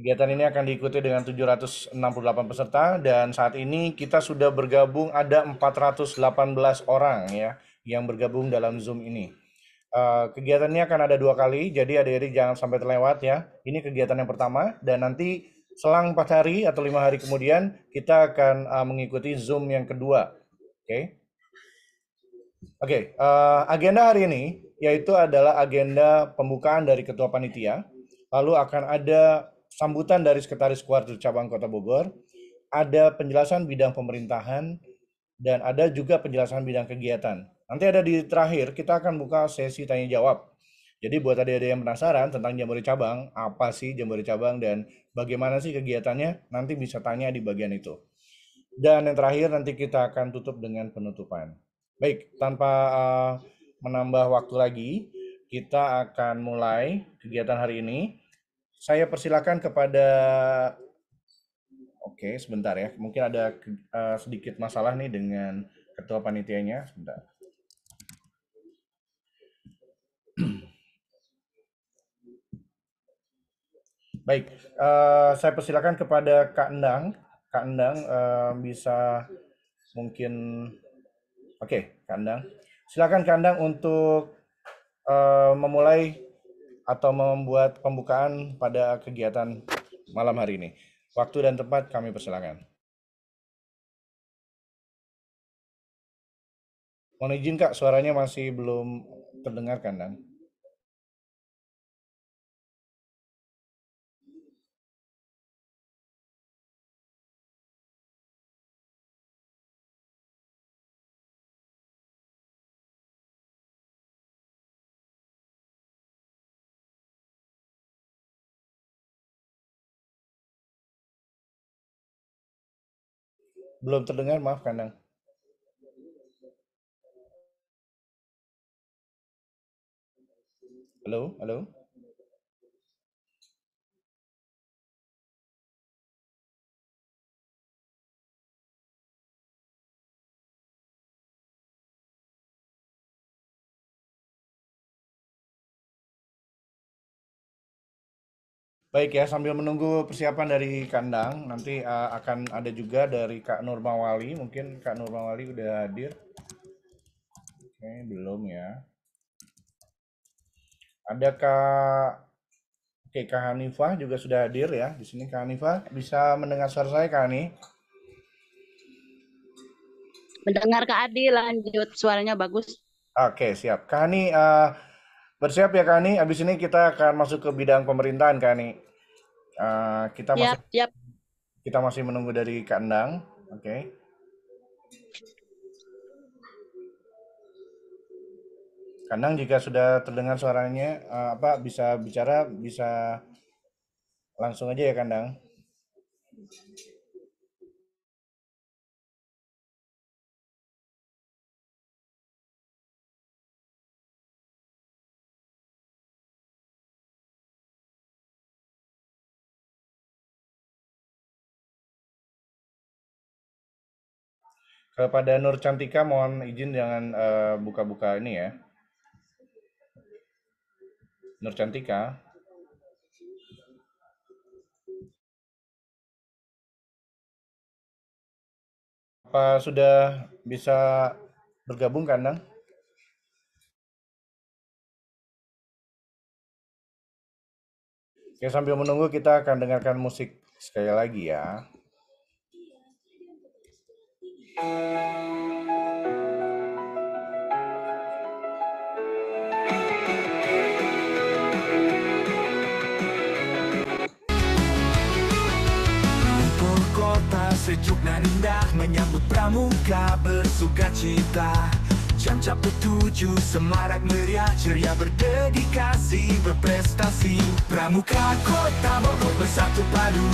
Kegiatan ini akan diikuti dengan 768 peserta dan saat ini kita sudah bergabung ada 418 orang ya yang bergabung dalam Zoom ini. Eh, kegiatan ini akan ada dua kali, jadi adik-adik jangan sampai terlewat ya. Ini kegiatan yang pertama dan nanti selang empat hari atau lima hari kemudian kita akan eh, mengikuti Zoom yang kedua. Oke. Okay? Oke, okay, uh, eh, agenda hari ini yaitu adalah agenda pembukaan dari ketua panitia. Lalu akan ada sambutan dari Sekretaris Kuartir Cabang Kota Bogor, ada penjelasan bidang pemerintahan, dan ada juga penjelasan bidang kegiatan. Nanti ada di terakhir, kita akan buka sesi tanya-jawab. Jadi buat ada yang penasaran tentang Jambore Cabang, apa sih Jambore Cabang dan bagaimana sih kegiatannya, nanti bisa tanya di bagian itu. Dan yang terakhir nanti kita akan tutup dengan penutupan. Baik, tanpa uh, menambah waktu lagi, kita akan mulai kegiatan hari ini saya persilakan kepada oke okay, sebentar ya mungkin ada eh, sedikit masalah nih dengan ketua panitianya sebentar baik uh, saya persilakan kepada kak Endang kak Endang uh, bisa mungkin oke okay, kak Endang silakan kak Endang untuk uh, memulai atau membuat pembukaan pada kegiatan malam hari ini. Waktu dan tempat kami persilakan. Mohon izin Kak, suaranya masih belum terdengarkan, Dan. Belum terdengar, maaf Kanang. Halo, halo. Baik ya, sambil menunggu persiapan dari kandang, nanti uh, akan ada juga dari Kak Nurmawali. Mungkin Kak Nurmawali udah hadir. Oke, belum ya. Ada Kak Oke, Kak Hanifah juga sudah hadir ya. Di sini Kak Hanifah bisa mendengar suara saya Kak Hani? Mendengar Kak Adi, lanjut suaranya bagus. Oke, siap. Kak Hani uh, Bersiap ya Kani, abis ini kita akan masuk ke bidang pemerintahan Kani. Uh, eh, kita masih yep. kita masih menunggu dari Kandang, Oke. Okay. Kandang jika sudah terdengar suaranya uh, apa bisa bicara bisa langsung aja ya Kandang. pada Nur Cantika mohon izin jangan eh, buka-buka uh, ini ya. Nur Cantika. Apa sudah bisa bergabung kandang? Oke, sambil menunggu kita akan dengarkan musik sekali lagi ya sejuk dan indah Menyambut pramuka bersuka cita Jam-jam tujuh semarak meriah Ceria berdedikasi berprestasi Pramuka kota Bogor bersatu padu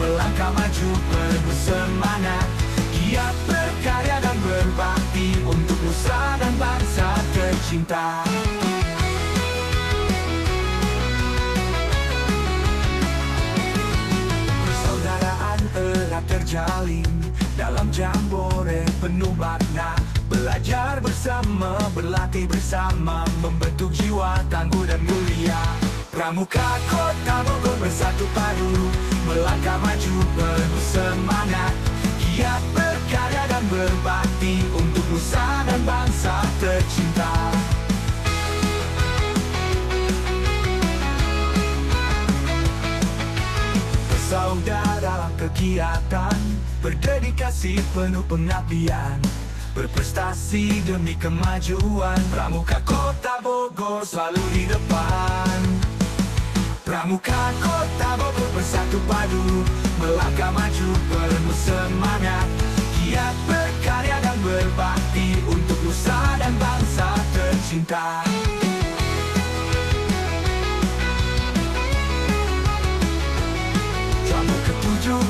Melangkah maju penuh semangat Giat berkarya dan berbakti Untuk nusa dan bangsa tercinta Persaudaraan erat terjalin Dalam jambore penuh makna Belajar bersama, berlatih bersama Membentuk jiwa tangguh dan mulia Pramuka kota Bogor bersatu padu Melangkah maju penuh semangat Giat berbakti untuk Nusa dan bangsa tercinta Saudara dalam kegiatan Berdedikasi penuh pengabdian Berprestasi demi kemajuan Pramuka Kota Bogor selalu di depan Pramuka Kota Bogor bersatu padu Melangkah maju penuh semangat giat berkarya dan berbakti untuk nusa dan bangsa tercinta. Jamu ketujuh,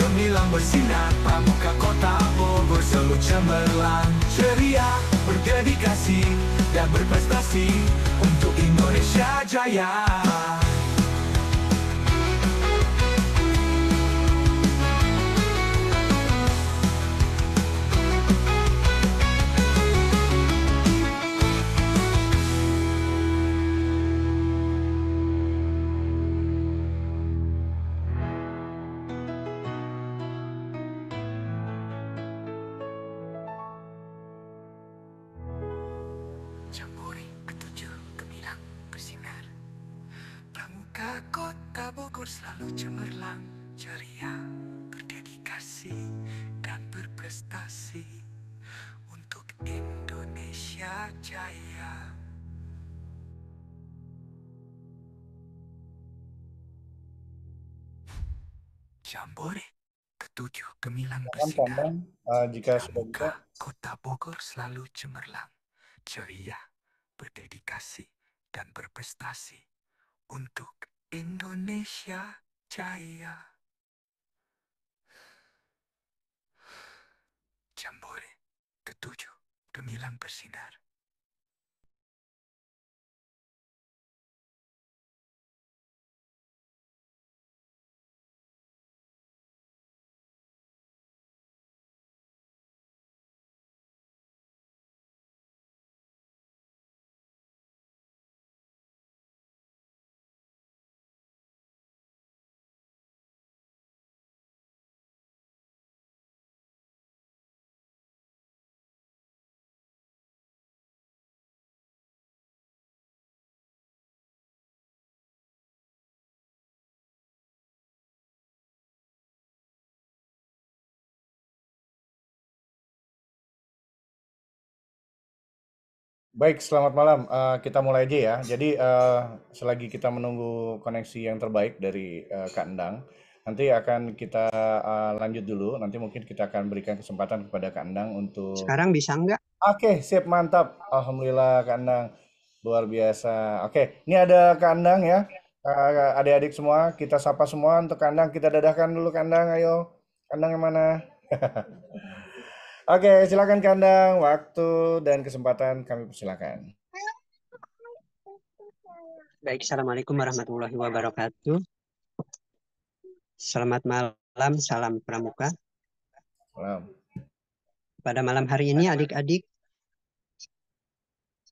gemilang bersinar, pamuka kota Bogor selalu cemerlang, ceria, berdedikasi dan berprestasi untuk Indonesia Jaya. Kan tambang uh, jika sudah buka. Kota Bogor selalu cemerlang, ceria, berdedikasi, dan berprestasi untuk Indonesia Jaya. Jambore ketujuh, gemilang bersinar. Baik, selamat malam. Uh, kita mulai aja ya. Jadi uh, selagi kita menunggu koneksi yang terbaik dari uh, Kak Endang, nanti akan kita uh, lanjut dulu. Nanti mungkin kita akan berikan kesempatan kepada Kak Endang untuk. Sekarang bisa nggak? Oke, okay, siap mantap. Alhamdulillah Kak Endang, luar biasa. Oke, okay, ini ada Kak Endang ya. Uh, adik-adik semua, kita sapa semua untuk Kak Endang. Kita dadahkan dulu Kak Endang, ayo. Kandang yang mana? Oke, silakan Kandang. Waktu dan kesempatan kami persilakan. Baik, Assalamualaikum warahmatullahi wabarakatuh. Selamat malam, salam pramuka. Malam. Pada malam hari ini adik-adik,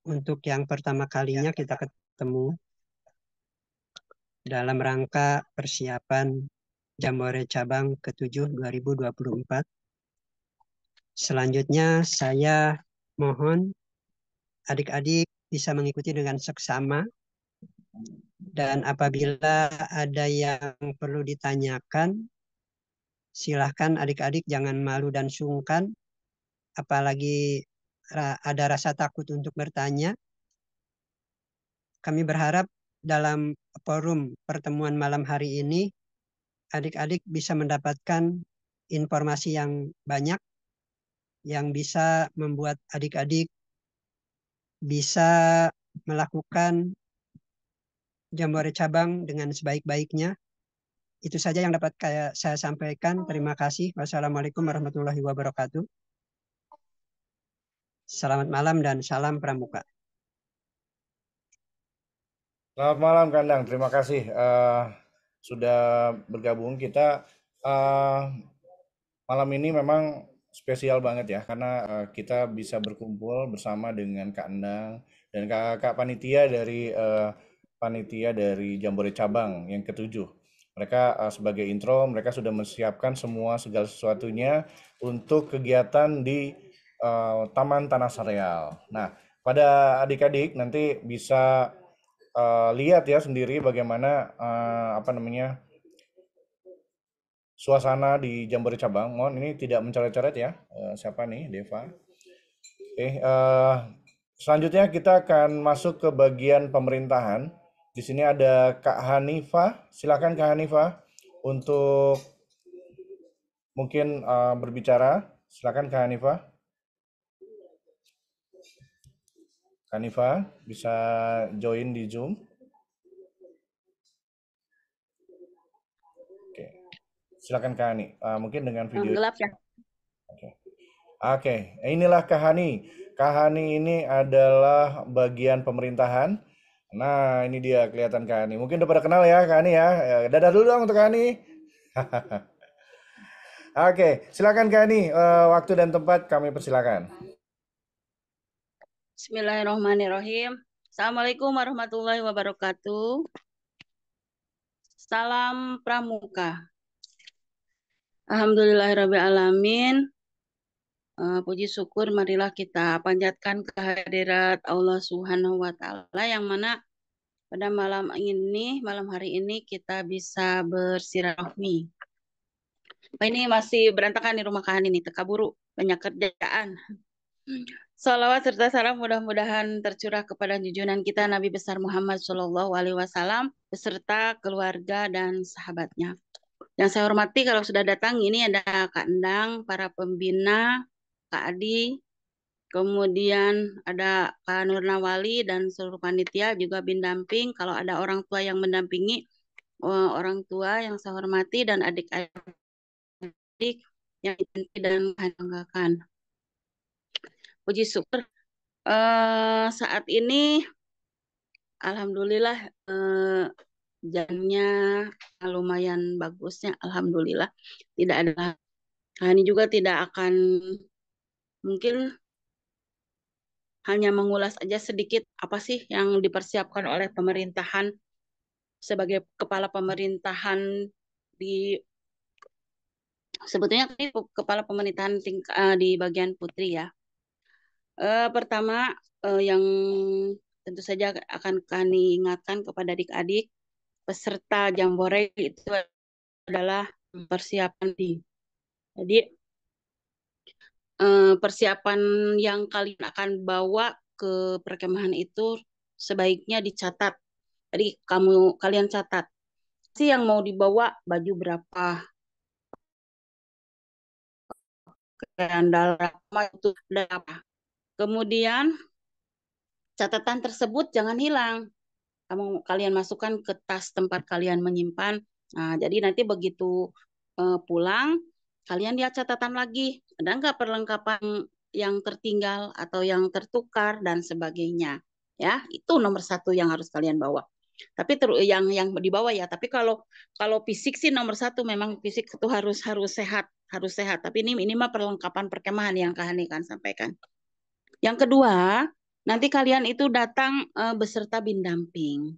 untuk yang pertama kalinya ya. kita ketemu dalam rangka persiapan Jambore Cabang ke-7 2024 Selanjutnya saya mohon adik-adik bisa mengikuti dengan seksama dan apabila ada yang perlu ditanyakan silahkan adik-adik jangan malu dan sungkan apalagi ada rasa takut untuk bertanya. Kami berharap dalam forum pertemuan malam hari ini, adik-adik bisa mendapatkan informasi yang banyak yang bisa membuat adik-adik bisa melakukan jambore cabang dengan sebaik-baiknya. Itu saja yang dapat saya sampaikan. Terima kasih. Wassalamualaikum warahmatullahi wabarakatuh. Selamat malam dan salam pramuka. Selamat malam Kandang. Terima kasih uh, sudah bergabung kita. Uh, malam ini memang spesial banget ya karena uh, kita bisa berkumpul bersama dengan Kak Endang dan Kak-kak panitia dari uh, panitia dari Jambore cabang yang ketujuh. Mereka uh, sebagai intro mereka sudah menyiapkan semua segala sesuatunya untuk kegiatan di uh, Taman Tanah Sareal. Nah, pada adik-adik nanti bisa uh, lihat ya sendiri bagaimana uh, apa namanya suasana di Jambore cabang. Mohon ini tidak mencoret-coret ya. Eh, siapa nih, Deva? Oke, uh, eh, selanjutnya kita akan masuk ke bagian pemerintahan. Di sini ada Kak Hanifa. Silakan Kak Hanifa untuk mungkin uh, berbicara. Silakan Kak Hanifa. Kak Hanifa bisa join di Zoom. Silakan Kak Hani, uh, mungkin dengan hmm, video. Gelap ya. Oke, okay. okay. inilah Kak Hani. Kak Hani ini adalah bagian pemerintahan. Nah, ini dia kelihatan Kak Hani. Mungkin udah pada kenal ya Kak Hani ya. Eh, dadah dulu dong untuk Kak Hani. Oke, okay. silakan Kak Hani. Uh, waktu dan tempat kami persilakan. Bismillahirrahmanirrahim. Assalamualaikum warahmatullahi wabarakatuh. Salam Pramuka. Alhamdulillahirabbil alamin. Uh, puji syukur marilah kita panjatkan kehadirat Allah Subhanahu wa taala yang mana pada malam ini, malam hari ini kita bisa bersirahmi. Nah, ini masih berantakan di rumah kahan ini, buru, banyak kerjaan. Salawat serta salam mudah-mudahan tercurah kepada junjungan kita Nabi besar Muhammad Shallallahu Alaihi Wasallam beserta keluarga dan sahabatnya. Yang saya hormati kalau sudah datang ini ada Kak Endang, para pembina, Kak Adi, kemudian ada Kak Nurnawali dan seluruh panitia juga bindamping. Kalau ada orang tua yang mendampingi, eh, orang tua yang saya hormati dan adik-adik yang dan banggakan. Puji syukur Uh, saat ini, Alhamdulillah uh, jamnya ah, lumayan bagusnya alhamdulillah tidak ada Hani ah, juga tidak akan mungkin hanya mengulas aja sedikit apa sih yang dipersiapkan oleh pemerintahan sebagai kepala pemerintahan di sebetulnya ini kepala pemerintahan ah, di bagian putri ya uh, pertama uh, yang tentu saja akan kami ingatkan kepada adik-adik peserta jambore itu adalah persiapan di. Jadi eh, persiapan yang kalian akan bawa ke perkemahan itu sebaiknya dicatat. Jadi kamu kalian catat si yang mau dibawa baju berapa itu berapa. Kemudian catatan tersebut jangan hilang kamu kalian masukkan ke tas tempat kalian menyimpan. Nah, jadi nanti begitu uh, pulang kalian lihat catatan lagi ada nggak perlengkapan yang tertinggal atau yang tertukar dan sebagainya. Ya, itu nomor satu yang harus kalian bawa. Tapi ter yang yang dibawa ya. Tapi kalau kalau fisik sih nomor satu memang fisik itu harus harus sehat harus sehat. Tapi ini minimal perlengkapan perkemahan yang kahani kan sampaikan. Yang kedua, Nanti kalian itu datang uh, beserta bindamping.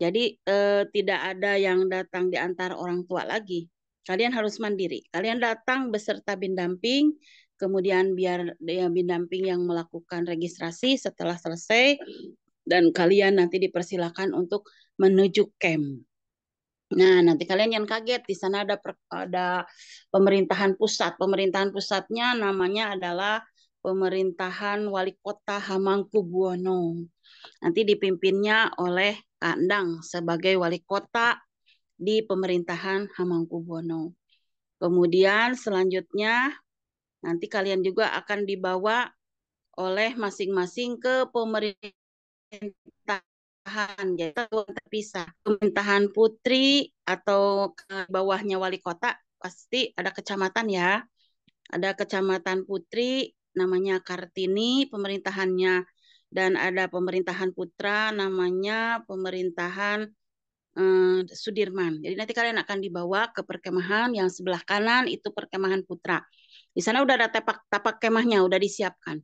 Jadi uh, tidak ada yang datang di antara orang tua lagi. Kalian harus mandiri. Kalian datang beserta bindamping, kemudian biar ya, bindamping yang melakukan registrasi setelah selesai dan kalian nanti dipersilakan untuk menuju camp. Nah, nanti kalian yang kaget di sana ada per, ada pemerintahan pusat. Pemerintahan pusatnya namanya adalah pemerintahan wali kota Hamangku Buwono Nanti dipimpinnya oleh Kak Endang sebagai wali kota di pemerintahan Hamangku Buwono. Kemudian selanjutnya nanti kalian juga akan dibawa oleh masing-masing ke pemerintahan ya terpisah. Pemerintahan putri atau ke bawahnya wali kota pasti ada kecamatan ya. Ada kecamatan putri, namanya Kartini pemerintahannya dan ada pemerintahan putra namanya pemerintahan eh, Sudirman. Jadi nanti kalian akan dibawa ke perkemahan yang sebelah kanan itu perkemahan putra. Di sana udah ada tapak tapak kemahnya udah disiapkan.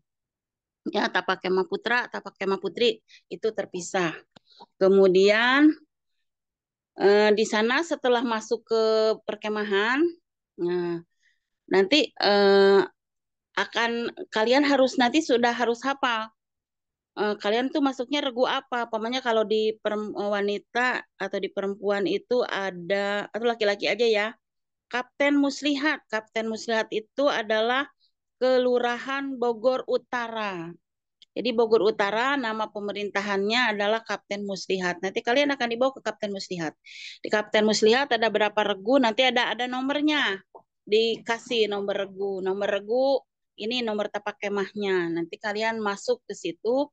Ya, tapak kemah putra, tapak kemah putri itu terpisah. Kemudian eh, di sana setelah masuk ke perkemahan, nah nanti eh, akan kalian harus nanti sudah harus hafal eh, kalian tuh masuknya regu apa pamannya kalau di eh, wanita atau di perempuan itu ada atau laki-laki aja ya Kapten Muslihat Kapten Muslihat itu adalah Kelurahan Bogor Utara jadi Bogor Utara nama pemerintahannya adalah Kapten Muslihat. Nanti kalian akan dibawa ke Kapten Muslihat. Di Kapten Muslihat ada berapa regu, nanti ada ada nomornya. Dikasih nomor regu. Nomor regu ini nomor tapak kemahnya. Nanti kalian masuk ke situ.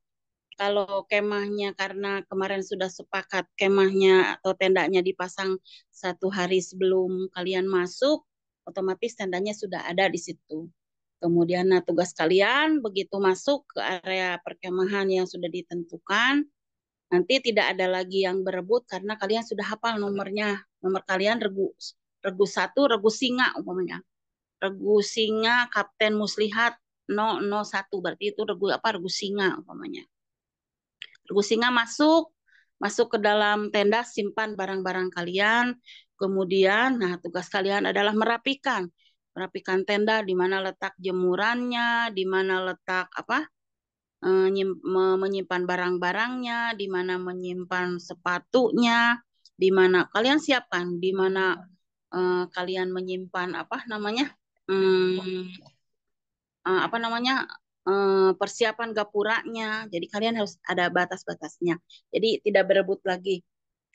Kalau kemahnya karena kemarin sudah sepakat kemahnya atau tendanya dipasang satu hari sebelum kalian masuk, otomatis tendanya sudah ada di situ. Kemudian nah tugas kalian begitu masuk ke area perkemahan yang sudah ditentukan, nanti tidak ada lagi yang berebut karena kalian sudah hafal nomornya. Nomor kalian regu regu satu, regu singa umumnya regu singa Kapten Muslihat 001 berarti itu regu apa regu singa umpamanya. Regu singa masuk masuk ke dalam tenda simpan barang-barang kalian kemudian nah tugas kalian adalah merapikan merapikan tenda di mana letak jemurannya di mana letak apa eh, menyimpan barang-barangnya di mana menyimpan sepatunya di mana kalian siapkan di mana uh, kalian menyimpan apa namanya uh, apa namanya uh, persiapan gapuranya. Jadi kalian harus ada batas-batasnya. Jadi tidak berebut lagi.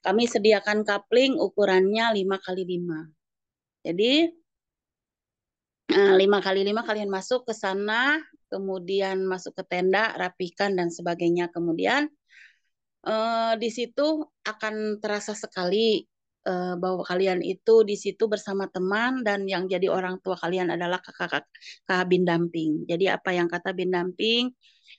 Kami sediakan kapling ukurannya 5 kali 5. Jadi eh, lima kali lima kalian masuk ke sana, kemudian masuk ke tenda, rapikan dan sebagainya. Kemudian eh, di situ akan terasa sekali uh, bahwa kalian itu di situ bersama teman dan yang jadi orang tua kalian adalah kakak-kakak kakak damping Jadi apa yang kata bin damping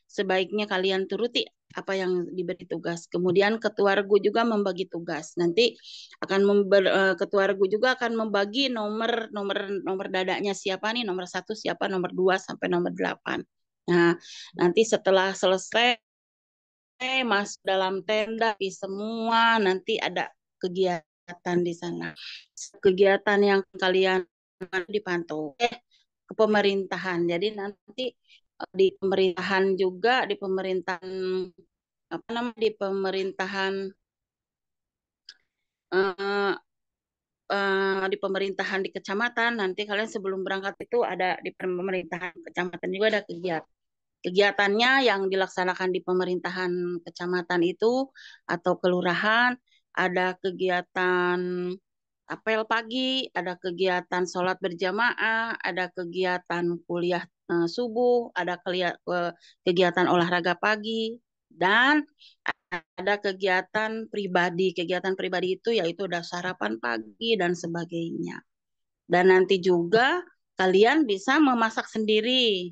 sebaiknya kalian turuti apa yang diberi tugas. Kemudian ketua regu juga membagi tugas. Nanti akan member, uh, ketua regu juga akan membagi nomor nomor nomor dadanya siapa nih nomor satu siapa nomor dua sampai nomor delapan. Nah nanti setelah selesai masuk dalam tenda di semua nanti ada kegiatan kegiatan di sana. Kegiatan yang kalian dipantau eh pemerintahan. Jadi nanti eh, di pemerintahan juga di pemerintahan apa namanya di pemerintahan uh, uh, di pemerintahan di kecamatan nanti kalian sebelum berangkat itu ada di pemerintahan kecamatan juga ada kegiatan kegiatannya yang dilaksanakan di pemerintahan kecamatan itu atau kelurahan ada kegiatan apel pagi, ada kegiatan sholat berjamaah, ada kegiatan kuliah eh, subuh, ada kegiatan olahraga pagi, dan ada kegiatan pribadi. Kegiatan pribadi itu yaitu ada sarapan pagi dan sebagainya. Dan nanti juga kalian bisa memasak sendiri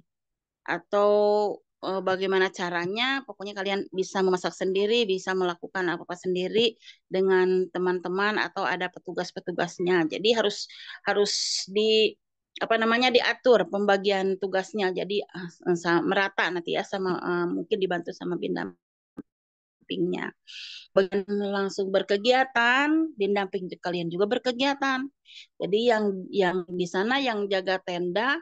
atau uh, bagaimana caranya. Pokoknya kalian bisa memasak sendiri, bisa melakukan apa-apa sendiri dengan teman-teman atau ada petugas-petugasnya. Jadi harus harus di apa namanya diatur pembagian tugasnya jadi uh, merata nanti ya sama uh, mungkin dibantu sama bintang pendampingnya. Bagian langsung berkegiatan, pendamping kalian juga berkegiatan. Jadi yang yang di sana yang jaga tenda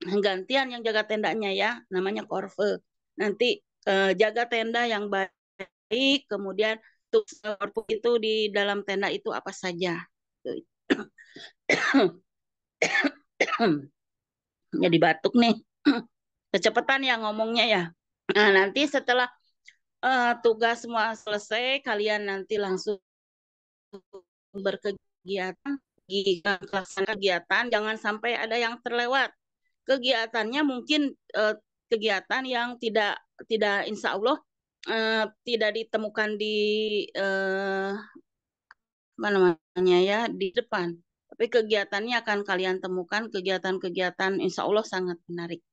gantian yang jaga tendanya ya, namanya korve. Nanti eh, jaga tenda yang baik, kemudian tuh korve itu di dalam tenda itu apa saja. Jadi batuk nih. Kecepatan ya ngomongnya ya. Nah, nanti setelah uh, tugas semua selesai, kalian nanti langsung berkegiatan, kegiatan, jangan sampai ada yang terlewat kegiatannya mungkin uh, kegiatan yang tidak tidak insya Allah uh, tidak ditemukan di uh, apa namanya ya di depan tapi kegiatannya akan kalian temukan kegiatan-kegiatan insya Allah sangat menarik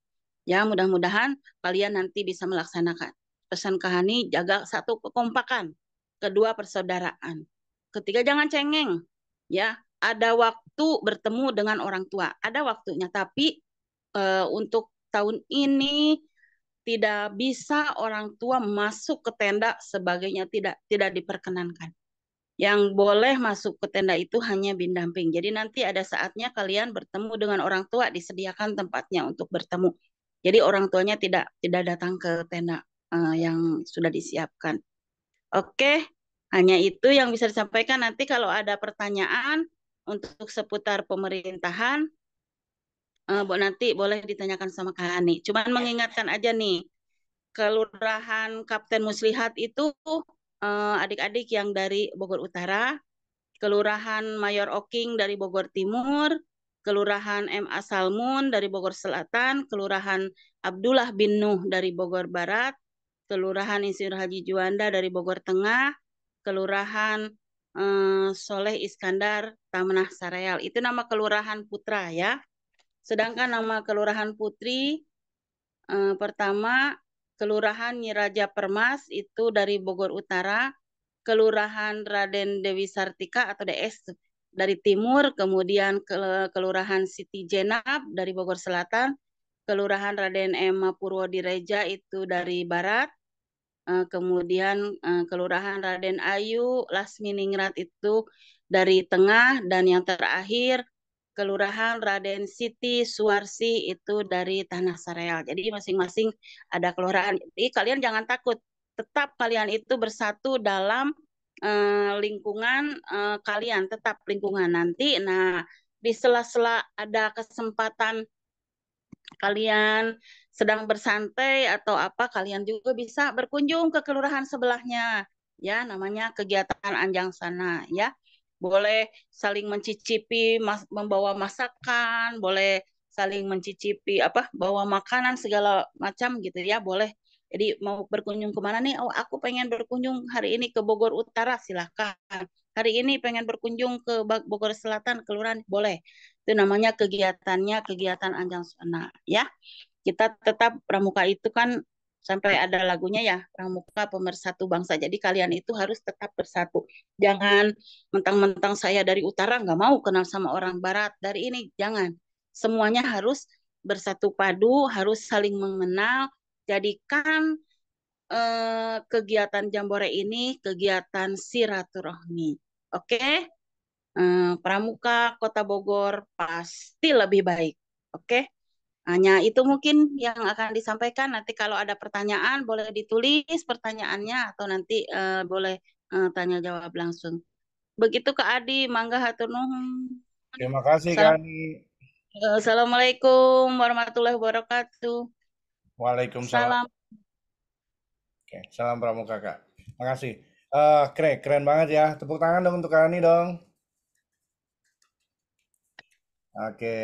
ya mudah-mudahan kalian nanti bisa melaksanakan pesan kahani jaga satu kekompakan kedua persaudaraan ketiga jangan cengeng ya ada waktu bertemu dengan orang tua ada waktunya tapi uh, untuk tahun ini tidak bisa orang tua masuk ke tenda sebagainya tidak tidak diperkenankan. Yang boleh masuk ke tenda itu hanya bin damping. Jadi nanti ada saatnya kalian bertemu dengan orang tua disediakan tempatnya untuk bertemu. Jadi orang tuanya tidak tidak datang ke tenda uh, yang sudah disiapkan. Oke, hanya itu yang bisa disampaikan. Nanti kalau ada pertanyaan untuk seputar pemerintahan uh, Bu Nanti boleh ditanyakan sama Kak Hani. Cuman iya. mengingatkan aja nih, Kelurahan Kapten Muslihat itu eh, adik-adik uh, yang dari Bogor Utara, Kelurahan Mayor Oking dari Bogor Timur, Kelurahan M. Asalmun dari Bogor Selatan, Kelurahan Abdullah bin Nuh dari Bogor Barat, Kelurahan Insinyur Haji Juanda dari Bogor Tengah, Kelurahan eh, Soleh Iskandar Tamanah Sareal. Itu nama Kelurahan Putra ya. Sedangkan nama Kelurahan Putri eh, pertama Kelurahan Nyiraja Permas itu dari Bogor Utara, Kelurahan Raden Dewi Sartika atau DS dari timur, kemudian ke Kelurahan Siti Jenab dari Bogor Selatan, Kelurahan Raden Emma Purwodireja itu dari barat, eh, kemudian eh, Kelurahan Raden Ayu Lasminingrat itu dari tengah dan yang terakhir Kelurahan Raden City Suarsi itu dari Tanah Sareal. Jadi masing-masing ada kelurahan. Jadi kalian jangan takut, tetap kalian itu bersatu dalam eh, lingkungan eh, kalian, tetap lingkungan nanti. Nah, di sela-sela ada kesempatan kalian sedang bersantai atau apa, kalian juga bisa berkunjung ke kelurahan sebelahnya ya namanya kegiatan Anjang Sana ya boleh saling mencicipi mas membawa masakan, boleh saling mencicipi apa bawa makanan segala macam gitu ya boleh jadi mau berkunjung kemana nih oh aku pengen berkunjung hari ini ke Bogor Utara silahkan hari ini pengen berkunjung ke Bogor Selatan kelurahan boleh itu namanya kegiatannya kegiatan Anjang sana ya kita tetap pramuka itu kan sampai ada lagunya ya Pramuka Pemersatu Bangsa. Jadi kalian itu harus tetap bersatu. Jangan mentang-mentang saya dari utara nggak mau kenal sama orang barat dari ini jangan. Semuanya harus bersatu padu, harus saling mengenal. Jadikan eh, kegiatan jambore ini kegiatan silaturahmi. Oke? Okay? Eh, pramuka Kota Bogor pasti lebih baik. Oke? Okay? Hanya itu mungkin yang akan disampaikan. Nanti kalau ada pertanyaan boleh ditulis pertanyaannya atau nanti uh, boleh uh, tanya jawab langsung. Begitu Kak Adi, mangga hatunuh. Terima kasih Kak Adi. Eh, Assalamualaikum warahmatullahi wabarakatuh. Waalaikumsalam. Oke, salam pramuka Kak. Makasih. Uh, keren, keren banget ya. Tepuk tangan dong untuk Kak Adi dong. Oke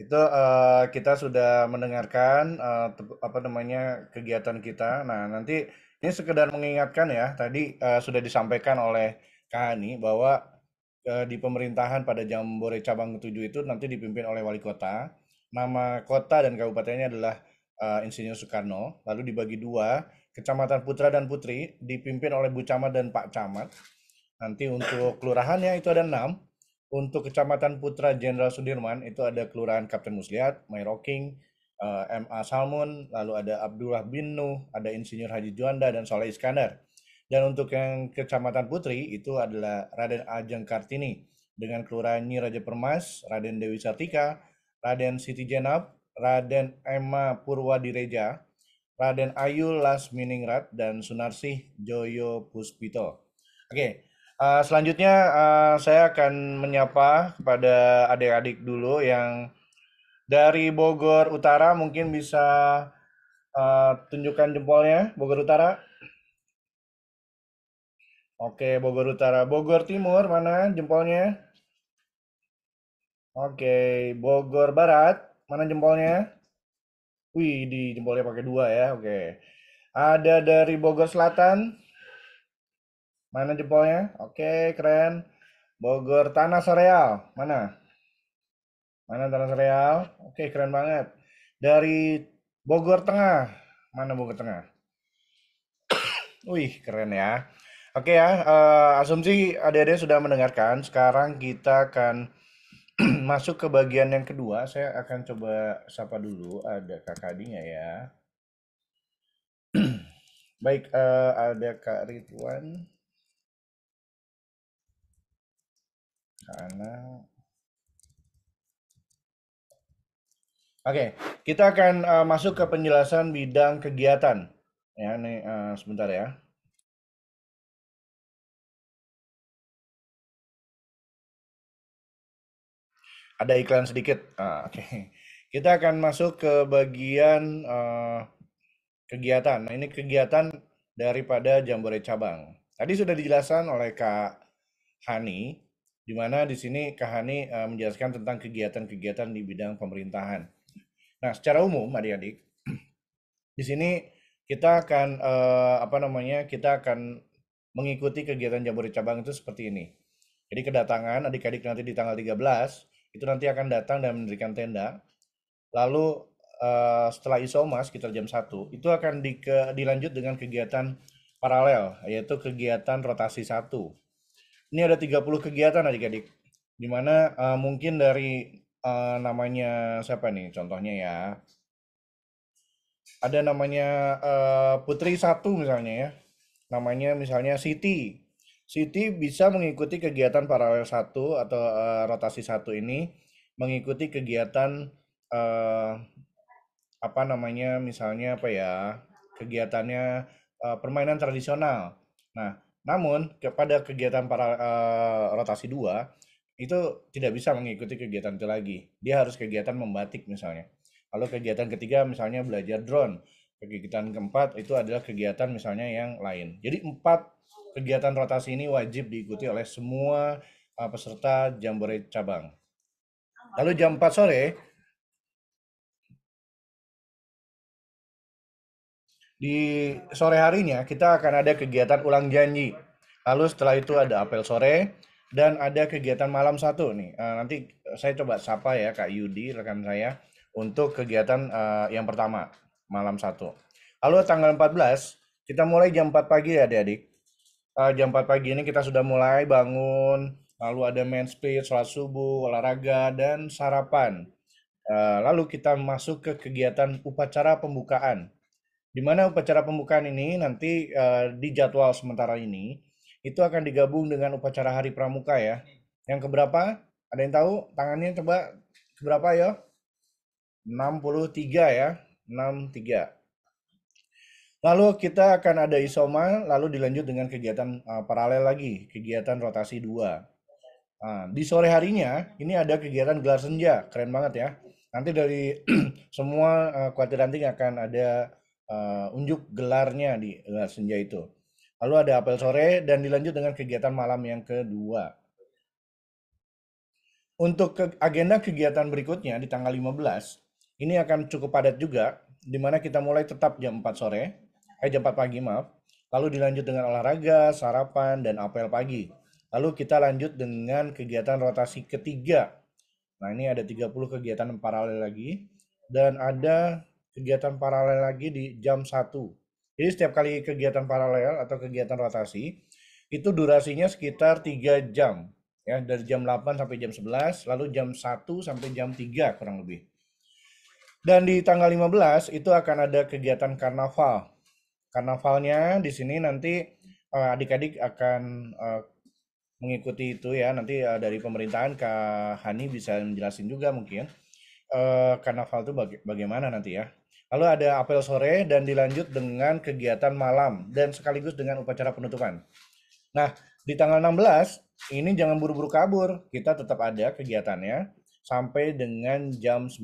itu uh, kita sudah mendengarkan uh, apa namanya kegiatan kita. Nah, nanti ini sekedar mengingatkan ya, tadi uh, sudah disampaikan oleh Kak bahwa uh, di pemerintahan pada Jambore cabang tujuh itu nanti dipimpin oleh wali kota. Nama kota dan kabupatennya adalah uh, Insinyur Soekarno, lalu dibagi dua, Kecamatan Putra dan Putri dipimpin oleh Bu Camat dan Pak Camat. Nanti untuk kelurahannya itu ada enam, untuk Kecamatan Putra Jenderal Sudirman itu ada Kelurahan Kapten Muslihat, Mayroking, uh, eh, MA Salmon, lalu ada Abdullah bin Nuh, ada Insinyur Haji Juanda dan Soleh Iskandar. Dan untuk yang Kecamatan Putri itu adalah Raden Ajeng Kartini dengan Kelurahan Nyi Raja Permas, Raden Dewi Sartika, Raden Siti Jenab, Raden Emma Purwadireja, Raden Ayu Las Miningrat dan Sunarsih Joyo Puspito. Oke, okay. Uh, selanjutnya uh, saya akan menyapa kepada adik-adik dulu yang dari Bogor Utara mungkin bisa uh, tunjukkan jempolnya Bogor Utara. Oke, Bogor Utara. Bogor Timur mana jempolnya? Oke, Bogor Barat mana jempolnya? Wih, di jempolnya pakai dua ya. Oke. Ada dari Bogor Selatan. Mana jempolnya? Oke, keren. Bogor Tanah Soreal. Mana? Mana Tanah Soreal? Oke, keren banget. Dari Bogor Tengah. Mana Bogor Tengah? Wih, keren ya. Oke ya, uh, asumsi adik-adik sudah mendengarkan. Sekarang kita akan masuk ke bagian yang kedua. Saya akan coba sapa dulu ada kakak adinya ya. ya. Baik, uh, ada Kak Ridwan. Karena Oke, kita akan uh, masuk ke penjelasan bidang kegiatan. Ya, nih eh, uh, sebentar ya. Ada iklan sedikit. Ah, Oke, kita akan masuk ke bagian uh, kegiatan. Nah, ini kegiatan daripada jambore cabang. Tadi sudah dijelaskan oleh Kak Hani di mana di sini Kahani uh, eh, menjelaskan tentang kegiatan-kegiatan di bidang pemerintahan. Nah, secara umum adik-adik, di sini kita akan uh, apa namanya? Kita akan mengikuti kegiatan Jambore Cabang itu seperti ini. Jadi kedatangan adik-adik nanti di tanggal 13 itu nanti akan datang dan mendirikan tenda. Lalu uh, setelah isoma sekitar jam 1 itu akan di, ke, dilanjut dengan kegiatan paralel yaitu kegiatan rotasi satu ini ada 30 kegiatan adik-adik. Dimana uh, eh, mungkin dari uh, namanya siapa nih contohnya ya. Ada namanya uh, Putri satu misalnya ya. Namanya misalnya Siti. Siti bisa mengikuti kegiatan paralel satu atau uh, rotasi satu ini mengikuti kegiatan uh, apa namanya misalnya apa ya kegiatannya uh, permainan tradisional. Nah, namun kepada kegiatan para uh, rotasi dua itu tidak bisa mengikuti kegiatan itu lagi. Dia harus kegiatan membatik misalnya. Lalu kegiatan ketiga misalnya belajar drone. Kegiatan keempat itu adalah kegiatan misalnya yang lain. Jadi empat kegiatan rotasi ini wajib diikuti oleh semua uh, peserta jambore cabang. Lalu jam 4 sore Di sore harinya kita akan ada kegiatan ulang janji. Lalu setelah itu ada apel sore dan ada kegiatan malam satu nih. Uh, nanti saya coba sapa ya Kak Yudi rekan saya untuk kegiatan uh, yang pertama malam satu. Lalu tanggal 14 kita mulai jam 4 pagi ya adik-adik. Uh, jam 4 pagi ini kita sudah mulai bangun, lalu ada main speed, sholat subuh, olahraga, dan sarapan. Uh, lalu kita masuk ke kegiatan upacara pembukaan. Di mana upacara pembukaan ini nanti uh, di jadwal sementara ini itu akan digabung dengan upacara Hari Pramuka ya. Yang keberapa? Ada yang tahu? Tangannya coba keberapa ya? 63 ya. 63. Lalu kita akan ada isoma, lalu dilanjut dengan kegiatan uh, paralel lagi, kegiatan rotasi 2. Nah, di sore harinya ini ada kegiatan gelar senja, keren banget ya. Nanti dari semua uh, eh, kuartir nanti akan ada uh, unjuk gelarnya di gelar senja itu. Lalu ada apel sore dan dilanjut dengan kegiatan malam yang kedua. Untuk ke agenda kegiatan berikutnya di tanggal 15, ini akan cukup padat juga, di mana kita mulai tetap jam 4 sore, eh jam 4 pagi maaf, lalu dilanjut dengan olahraga, sarapan, dan apel pagi. Lalu kita lanjut dengan kegiatan rotasi ketiga. Nah ini ada 30 kegiatan paralel lagi, dan ada kegiatan paralel lagi di jam 1. Jadi setiap kali kegiatan paralel atau kegiatan rotasi, itu durasinya sekitar 3 jam. ya Dari jam 8 sampai jam 11, lalu jam 1 sampai jam 3 kurang lebih. Dan di tanggal 15 itu akan ada kegiatan karnaval. Karnavalnya di sini nanti eh, adik-adik akan eh, mengikuti itu ya. Nanti eh, dari pemerintahan Kak Hani bisa menjelaskan juga mungkin karnaval itu bagaimana nanti ya. Lalu ada apel sore dan dilanjut dengan kegiatan malam dan sekaligus dengan upacara penutupan. Nah, di tanggal 16 ini jangan buru-buru kabur, kita tetap ada kegiatannya sampai dengan jam 9.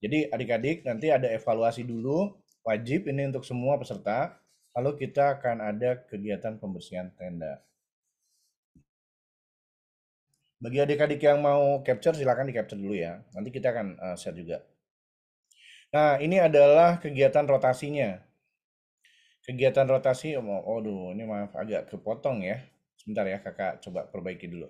Jadi adik-adik nanti ada evaluasi dulu wajib ini untuk semua peserta. Lalu kita akan ada kegiatan pembersihan tenda. Bagi adik-adik yang mau capture silahkan di capture dulu ya. Nanti kita akan eh, share juga. Nah, ini adalah kegiatan rotasinya. Kegiatan rotasi, oh, aduh, ini maaf agak kepotong ya. Sebentar ya, kakak coba perbaiki dulu.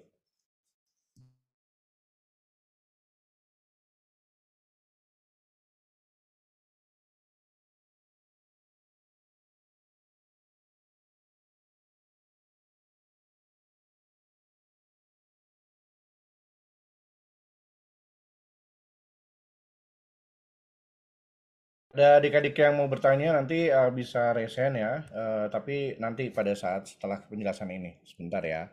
Ada adik-adik yang mau bertanya nanti uh, bisa resen ya, uh, tapi nanti pada saat setelah penjelasan ini. Sebentar ya.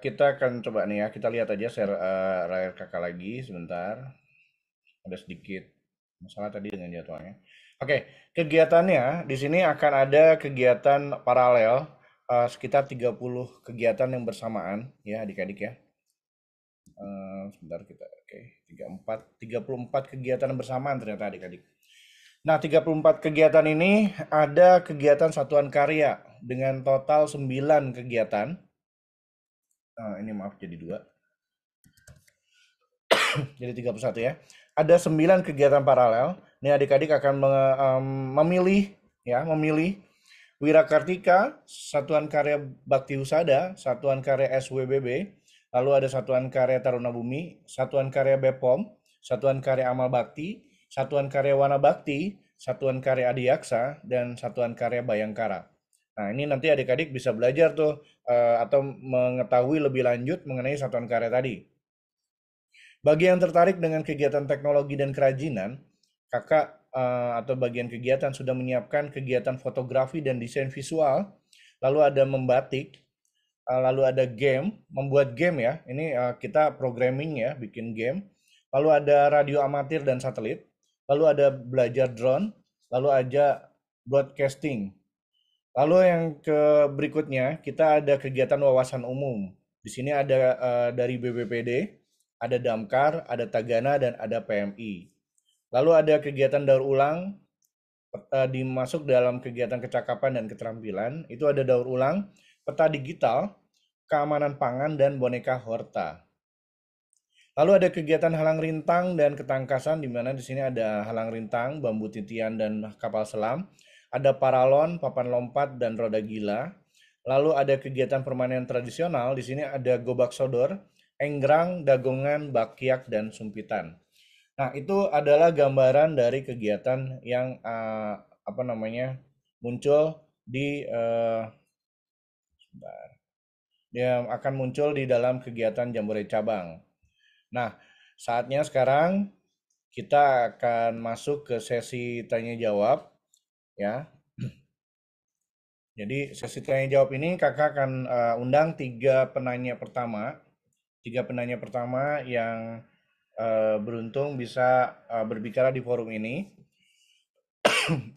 kita akan coba nih ya, kita lihat aja share uh, eh, layar kakak lagi sebentar. Ada sedikit masalah tadi dengan jadwalnya. Oke, kegiatannya di sini akan ada kegiatan paralel uh, sekitar 30 kegiatan yang bersamaan ya adik-adik ya. Uh, sebentar kita oke, okay, 34 34 kegiatan bersamaan ternyata adik-adik. Nah, 34 kegiatan ini ada kegiatan satuan karya dengan total 9 kegiatan uh, ini maaf jadi dua jadi 31 ya ada 9 kegiatan paralel ini adik-adik akan me um, memilih ya memilih Wirakartika Satuan Karya Bakti Husada Satuan Karya SWBB lalu ada Satuan Karya Taruna Bumi Satuan Karya Bepom Satuan Karya Amal Bakti Satuan Karya Wana Bakti Satuan Karya Adiaksa dan Satuan Karya Bayangkara Nah, ini nanti adik-adik bisa belajar tuh eh, atau mengetahui lebih lanjut mengenai satuan karya tadi. Bagi yang tertarik dengan kegiatan teknologi dan kerajinan, kakak eh, atau bagian kegiatan sudah menyiapkan kegiatan fotografi dan desain visual, lalu ada membatik, eh, lalu ada game, membuat game ya, ini kita programming ya, bikin game, lalu ada radio amatir dan satelit, lalu ada belajar drone, lalu ada broadcasting, Lalu yang ke berikutnya kita ada kegiatan wawasan umum. Di sini ada uh, dari BBPD, ada Damkar, ada Tagana dan ada PMI. Lalu ada kegiatan daur ulang uh, dimasuk dalam kegiatan kecakapan dan keterampilan. Itu ada daur ulang, peta digital, keamanan pangan dan boneka horta. Lalu ada kegiatan halang rintang dan ketangkasan di mana di sini ada halang rintang, bambu titian dan kapal selam ada paralon, papan lompat, dan roda gila. Lalu ada kegiatan permainan tradisional, di sini ada gobak sodor, enggrang, dagongan, bakyak, dan sumpitan. Nah, itu adalah gambaran dari kegiatan yang uh, apa namanya muncul di uh, yang akan muncul di dalam kegiatan jambore cabang. Nah, saatnya sekarang kita akan masuk ke sesi tanya jawab ya. Jadi sesi tanya jawab ini kakak akan uh, undang tiga penanya pertama, tiga penanya pertama yang uh, beruntung bisa uh, berbicara di forum ini.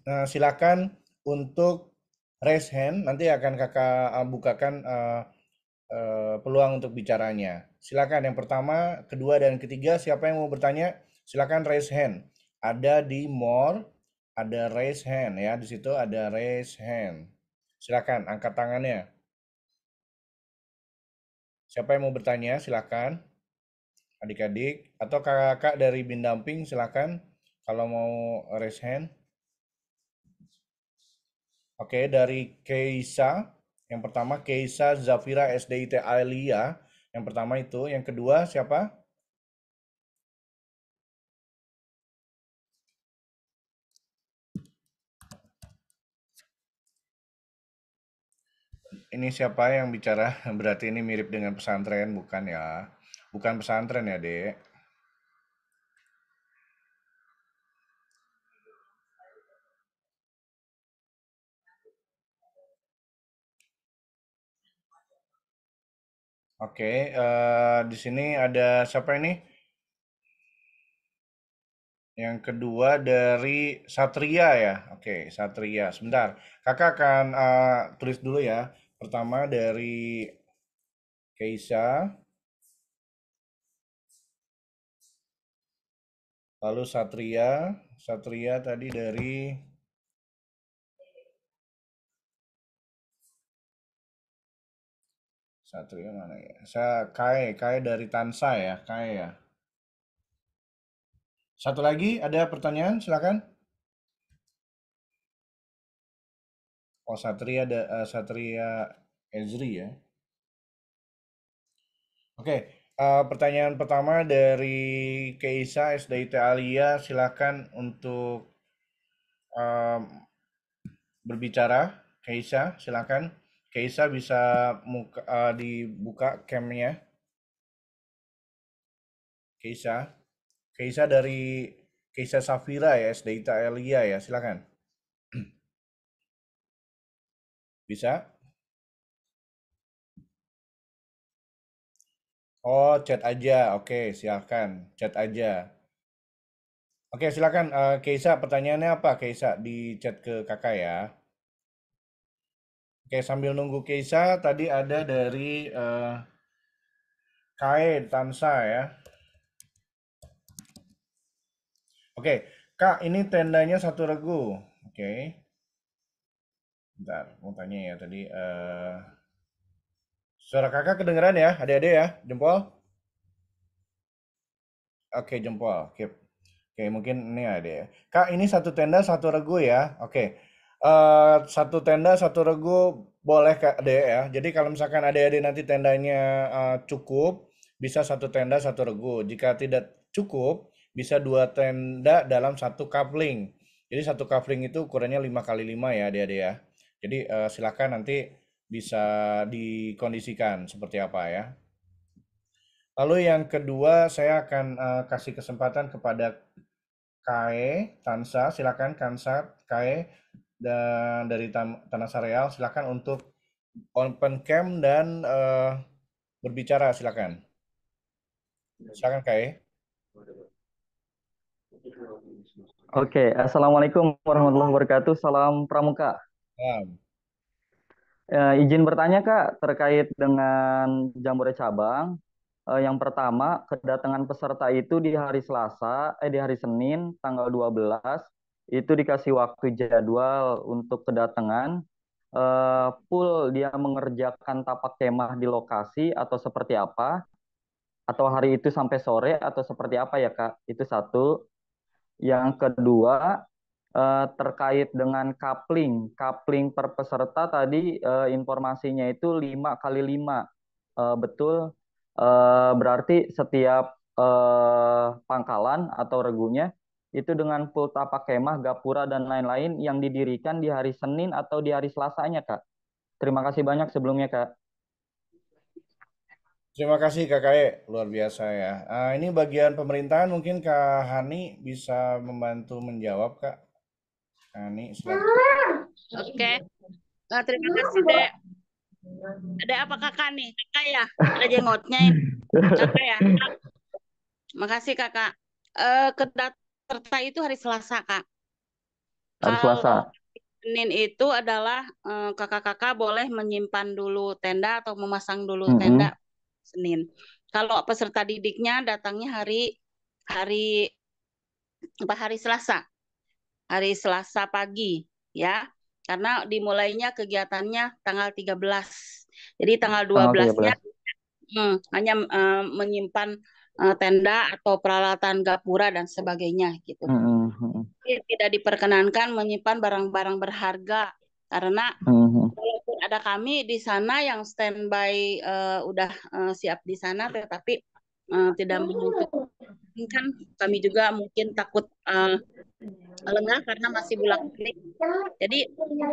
nah, silakan untuk raise hand, nanti akan kakak uh, bukakan uh, uh, peluang untuk bicaranya. Silakan yang pertama, kedua dan ketiga siapa yang mau bertanya silakan raise hand. Ada di more ada raise hand ya. Di situ ada raise hand. Silakan angkat tangannya. Siapa yang mau bertanya silakan. Adik-adik atau kakak-kakak dari Bindamping silakan kalau mau raise hand. Oke, dari Keisa. Yang pertama Keisa Zafira SDIT Alia. Yang pertama itu, yang kedua siapa? ini siapa yang bicara? Berarti ini mirip dengan pesantren, bukan ya? Bukan pesantren ya, Dek? Oke, uh, di sini ada siapa ini? Yang kedua dari Satria ya. Oke, Satria. Sebentar, kakak akan uh, tulis dulu ya. Pertama dari Keisha. Lalu Satria, Satria tadi dari Satria mana ya? Saya Kai, Kai dari Tansa ya, Kai ya. Satu lagi ada pertanyaan, silakan. Oh Satria ada uh, eh, Satria Ezri ya. Oke, okay, uh, eh, pertanyaan pertama dari Keisa SDIT Alia, silakan untuk um, berbicara. Keisa, silakan. Keisa bisa muka, uh, dibuka camnya. Keisa, Keisa dari Keisa Safira ya SDIT Alia ya, silakan. Bisa? Oh, chat aja. Oke, silakan. Chat aja. Oke, silakan. Keisha Keisa, pertanyaannya apa? Keisa di chat ke kakak ya. Oke, sambil nunggu Keisa, tadi ada dari uh, Kae Tansa ya. Oke, Kak, ini tendanya satu regu. Oke. Bentar, mau tanya ya tadi. Uh, suara kakak kedengeran ya, adik-adik ya, jempol? Oke, okay, jempol, keep. Oke, okay, mungkin ini ya, ada ya. Kak, ini satu tenda, satu regu ya. Oke. Okay. Uh, eh, satu tenda, satu regu boleh Kak Ade ya. Jadi kalau misalkan adik-adik nanti tendanya uh, cukup, bisa satu tenda, satu regu. Jika tidak cukup, bisa dua tenda dalam satu coupling. Jadi satu coupling itu ukurannya 5 kali 5 ya adik-adik ya. Jadi uh, silakan nanti bisa dikondisikan seperti apa ya. Lalu yang kedua saya akan uh, kasih kesempatan kepada Kae Tansa, silakan Kansa Kae dan dari Tanah Sareal silakan untuk open cam dan uh, berbicara silakan. Silakan Kae. Oke, okay. assalamualaikum warahmatullahi wabarakatuh. Salam pramuka. Ya, izin bertanya Kak, terkait dengan Jambore cabang. Eh, yang pertama, kedatangan peserta itu di hari Selasa, eh di hari Senin tanggal 12 itu dikasih waktu jadwal untuk kedatangan. Eh, full dia mengerjakan tapak kemah di lokasi atau seperti apa? Atau hari itu sampai sore atau seperti apa ya Kak? Itu satu. Yang kedua, Eh, terkait dengan coupling. Coupling per peserta tadi eh, informasinya itu 5 kali 5. Eh, betul. berarti setiap pangkalan atau regunya itu dengan tapak kemah, gapura, dan lain-lain yang didirikan di hari Senin atau di hari Selasanya, Kak. Terima kasih banyak sebelumnya, Kak. Terima kasih KKE, luar biasa ya. ini bagian pemerintahan mungkin Kak Hani bisa membantu menjawab Kak. Ani. Nah, nah. Oke. Okay. Uh, terima kasih, nah, Dek. Ada apa kakak nih? Kakak ya? Ada jenggotnya ini. Kakak ya? Makasih kakak. Uh, eh, kedatarta itu hari Selasa, Kak. Hari Selasa. Senin itu adalah eh, kakak-kakak uh, boleh menyimpan dulu tenda atau memasang dulu mm -hmm. tenda Senin. Kalau peserta didiknya datangnya hari hari apa hari Selasa hari Selasa pagi ya karena dimulainya kegiatannya tanggal 13. Jadi tanggal 12-nya hmm, hanya uh, menyimpan uh, tenda atau peralatan gapura dan sebagainya gitu. Mm -hmm. hmm, hmm. tidak diperkenankan menyimpan barang-barang berharga karena mm -hmm. hmm. ada kami di sana yang standby uh, udah uh, siap di sana tetapi uh, tidak kan kami juga mungkin takut uh, lengah karena masih bulan balik. Jadi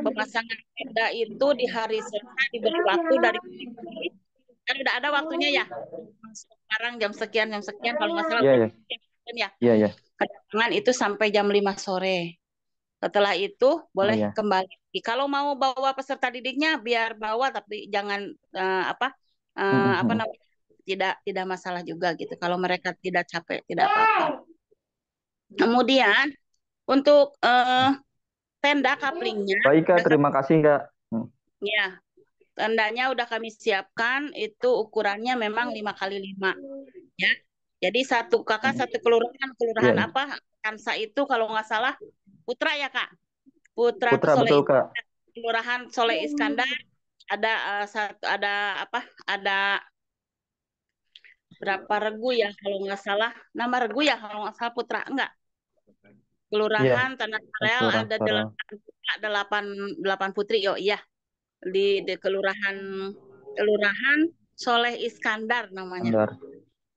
pemasangan tenda itu di hari Selasa diberi waktu dari kan udah ada waktunya ya. Sekarang jam sekian jam sekian kalau nggak salah yeah, iya, iya. yeah. ya. Yeah, yeah. Kedatangan itu sampai jam 5 sore. Setelah itu boleh oh, iya. yeah. kembali. Kalau mau bawa peserta didiknya biar bawa tapi jangan uh, apa uh, mm -hmm. apa hmm. namanya tidak tidak masalah juga gitu. Kalau mereka tidak capek tidak apa-apa. Kemudian untuk uh, tenda kaplingnya. Baik Kak, terima kasih Kak. Hmm. Ya, tendanya udah kami siapkan, itu ukurannya memang lima kali lima. ya. Jadi satu kakak satu kelurahan, kelurahan ya. ya. apa? Kansa itu kalau nggak salah Putra ya Kak. Putra, Putra Soleh betul, Kak. Kelurahan Soleh Iskandar ada uh, satu ada apa? Ada berapa regu ya kalau nggak salah nama regu ya kalau nggak salah putra enggak Kelurahan yeah. Tanah Sareal ada delapan delapan delapan putri yo iya di, di kelurahan kelurahan Soleh Iskandar namanya.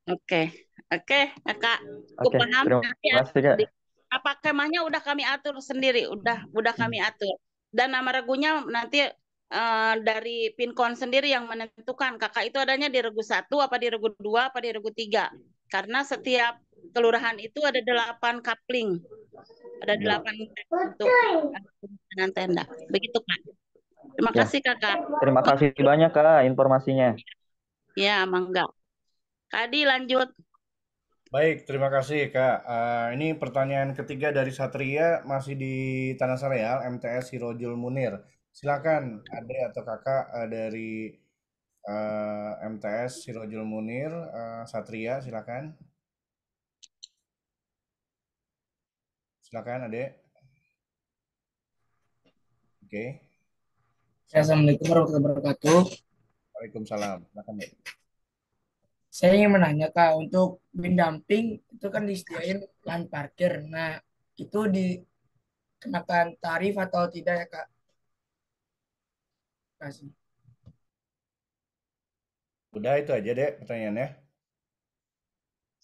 Oke. Oke, Kak. Aku okay, paham. Terima ya, Apa kemahnya udah kami atur sendiri, udah udah kami hmm. atur. Dan nama regunya nanti uh, dari pincon sendiri yang menentukan Kakak itu adanya di regu satu apa di regu dua apa di regu tiga karena setiap kelurahan itu ada delapan kapling, ada ya. delapan untuk dan tenda. Begitu kak. Terima ya. kasih kakak. Terima kasih banyak kak informasinya. Ya, mangga. Kadi lanjut. Baik, terima kasih Kak. Uh, ini pertanyaan ketiga dari Satria masih di Tanah Sareal, MTS Hirojul Munir. Silakan Ade atau Kakak uh, dari uh, eh, MTS Sirojul Munir uh, Satria silakan silakan adek oke okay. Assalamualaikum warahmatullahi wabarakatuh Waalaikumsalam silakan adek. saya ingin menanya kak untuk pendamping itu kan disediain lahan parkir nah itu dikenakan tarif atau tidak ya kak kasih Udah itu aja deh pertanyaannya.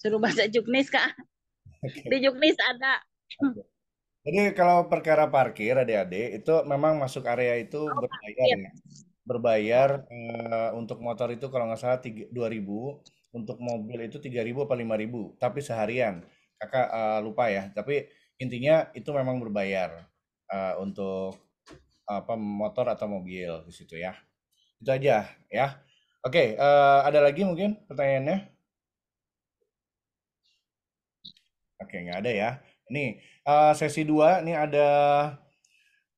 Suruh bahasa Juknis, Kak. Okay. Di Juknis ada. Okay. Jadi kalau perkara parkir adik-adik itu memang masuk area itu oh, berbayar ya. Berbayar uh, untuk motor itu kalau nggak salah 2000, untuk mobil itu 3000 atau 5000, tapi seharian. Kakak uh, lupa ya, tapi intinya itu memang berbayar uh, untuk apa motor atau mobil di situ ya. Itu aja ya. Oke, okay, uh, eh, ada lagi mungkin pertanyaannya? Oke, okay, nggak ada ya. Ini uh, eh, sesi dua. ini ada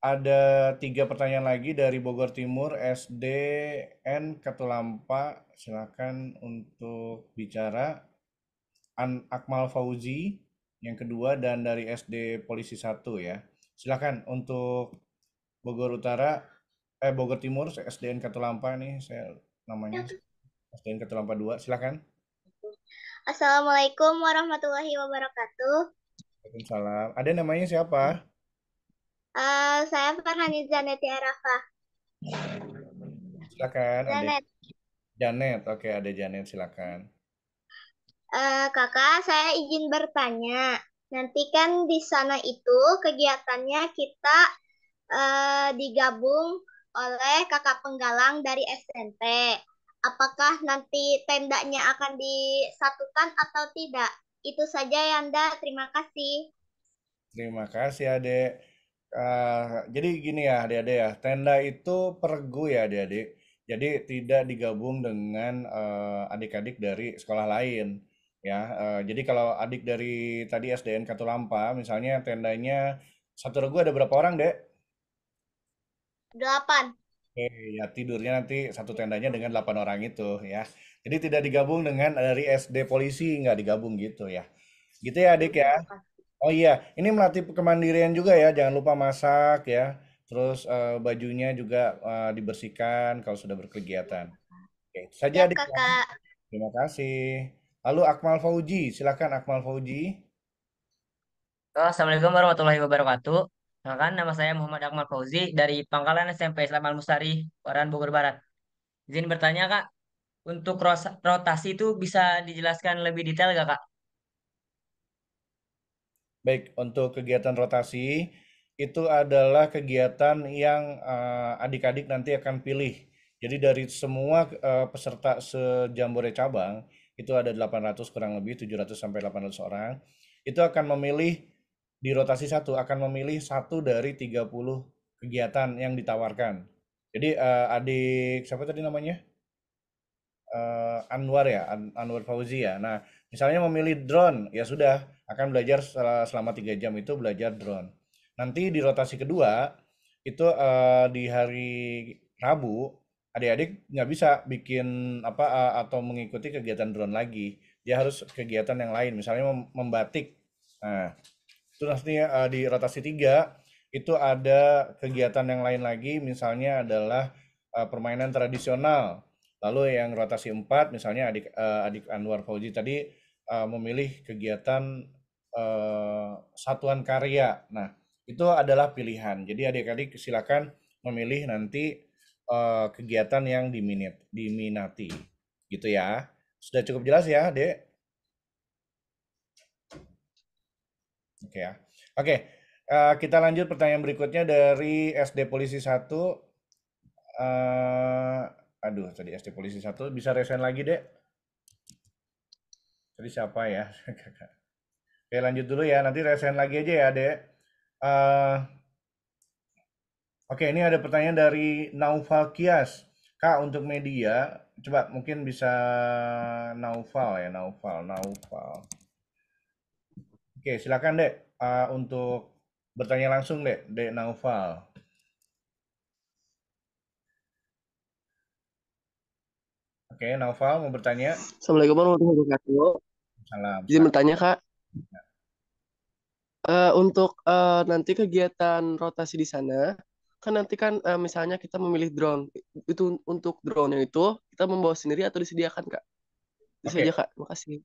ada tiga pertanyaan lagi dari Bogor Timur, SDN Katulampa. Silakan untuk bicara. An Akmal Fauzi yang kedua dan dari SD Polisi 1 ya. Silakan untuk Bogor Utara eh Bogor Timur SDN Katulampa nih saya namanya Mas ke Katulampa 2 silakan Assalamualaikum warahmatullahi wabarakatuh Waalaikumsalam ada namanya siapa uh, saya Farhani Zaneti Arafa. silakan Janet ada. Janet oke ada Janet silakan uh, kakak saya izin bertanya nanti kan di sana itu kegiatannya kita uh, digabung oleh kakak penggalang dari SNT. Apakah nanti tendanya akan disatukan atau tidak? Itu saja ya, anda. terima kasih. Terima kasih Ade. Uh, ah, jadi gini ya Ade adek. ya, tenda itu pergu ya adik adek. Jadi tidak digabung dengan eh, adik-adik uh, dari sekolah lain ya. Uh, jadi kalau adik dari tadi SDN Katulampa misalnya tendanya satu regu ada berapa orang, Dek? Delapan. Oke, ya tidurnya nanti satu tendanya dengan delapan orang itu ya. Jadi tidak digabung dengan eh, dari SD polisi nggak digabung gitu ya. Gitu ya adik ya. Oh iya, ini melatih kemandirian juga ya. Jangan lupa masak ya. Terus uh, bajunya juga uh, dibersihkan kalau sudah berkegiatan. Oke, itu saja ya, adik. Ya. Kakak. Terima kasih. Lalu Akmal Fauji, silakan Akmal Fauji. Oh, Assalamualaikum warahmatullahi wabarakatuh. Perkenalkan, nama saya Muhammad Akmal Fauzi dari Pangkalan SMP Islam Al Mustari, Waran Bogor Barat. Izin bertanya kak, untuk rotasi itu bisa dijelaskan lebih detail gak kak? Baik, untuk kegiatan rotasi itu adalah kegiatan yang eh, adik-adik uh, nanti akan pilih. Jadi dari semua uh, peserta sejambore cabang itu ada 800 kurang lebih 700 sampai 800 orang itu akan memilih di rotasi satu akan memilih satu dari 30 kegiatan yang ditawarkan. Jadi uh, adik siapa tadi namanya? Uh, Anwar ya, An Anwar Fauzi ya. Nah, misalnya memilih drone, ya sudah akan belajar selama tiga jam itu belajar drone. Nanti di rotasi kedua itu uh, di hari Rabu adik-adik nggak bisa bikin apa uh, atau mengikuti kegiatan drone lagi. Dia harus kegiatan yang lain, misalnya membatik. Nah, nih eh, uh, di rotasi tiga itu ada kegiatan yang lain lagi misalnya adalah uh, permainan tradisional lalu yang rotasi empat misalnya adik uh, adik Anwar Fauzi tadi uh, memilih kegiatan uh, satuan karya nah itu adalah pilihan jadi adik-adik silakan memilih nanti uh, kegiatan yang diminat diminati gitu ya sudah cukup jelas ya dek Oke okay, ya. Oke, okay. uh, eh, kita lanjut pertanyaan berikutnya dari SD Polisi 1. Uh, eh, aduh, tadi SD Polisi 1 bisa resen lagi, Dek. Tadi siapa ya? Oke, lanjut dulu ya. Nanti resen lagi aja ya, Dek. Uh, Oke, ini ada pertanyaan dari Naufal Kias. Kak, untuk media, coba mungkin bisa Naufal ya, Naufal, Naufal. Oke, silakan Dek uh, untuk bertanya langsung Dek, Dek Naufal. Oke, Naufal mau bertanya. Assalamualaikum warahmatullahi wabarakatuh. Salam. Jadi bertanya Kak. Ya. Uh, untuk uh, nanti kegiatan rotasi di sana, kan nanti kan uh, misalnya kita memilih drone, itu untuk drone itu kita membawa sendiri atau disediakan kak? Bisa okay. aja kak, makasih.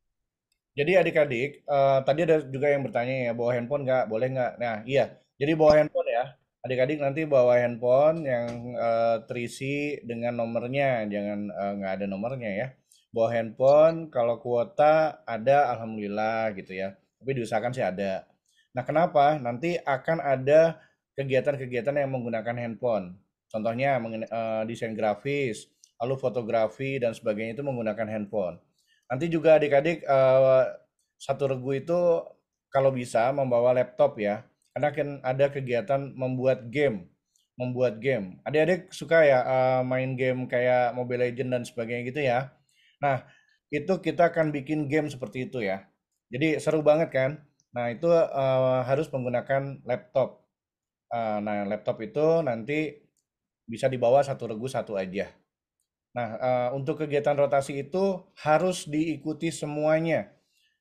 Jadi adik-adik, uh, tadi ada juga yang bertanya ya, bawa handphone nggak? Boleh nggak? Nah, iya. Jadi bawa handphone ya. Adik-adik nanti bawa handphone yang uh, terisi dengan nomornya, jangan uh, nggak ada nomornya ya. Bawa handphone, kalau kuota ada, alhamdulillah gitu ya. Tapi diusahakan sih ada. Nah, kenapa? Nanti akan ada kegiatan-kegiatan yang menggunakan handphone. Contohnya uh, desain grafis, lalu fotografi dan sebagainya itu menggunakan handphone Nanti juga adik-adik uh, satu regu itu kalau bisa membawa laptop ya. Karena kan ada kegiatan membuat game, membuat game. Adik-adik suka ya uh, main game kayak Mobile Legend dan sebagainya gitu ya. Nah, itu kita akan bikin game seperti itu ya. Jadi seru banget kan? Nah, itu uh, harus menggunakan laptop. Uh, nah, laptop itu nanti bisa dibawa satu regu satu aja. Nah, eh, untuk kegiatan rotasi itu harus diikuti semuanya.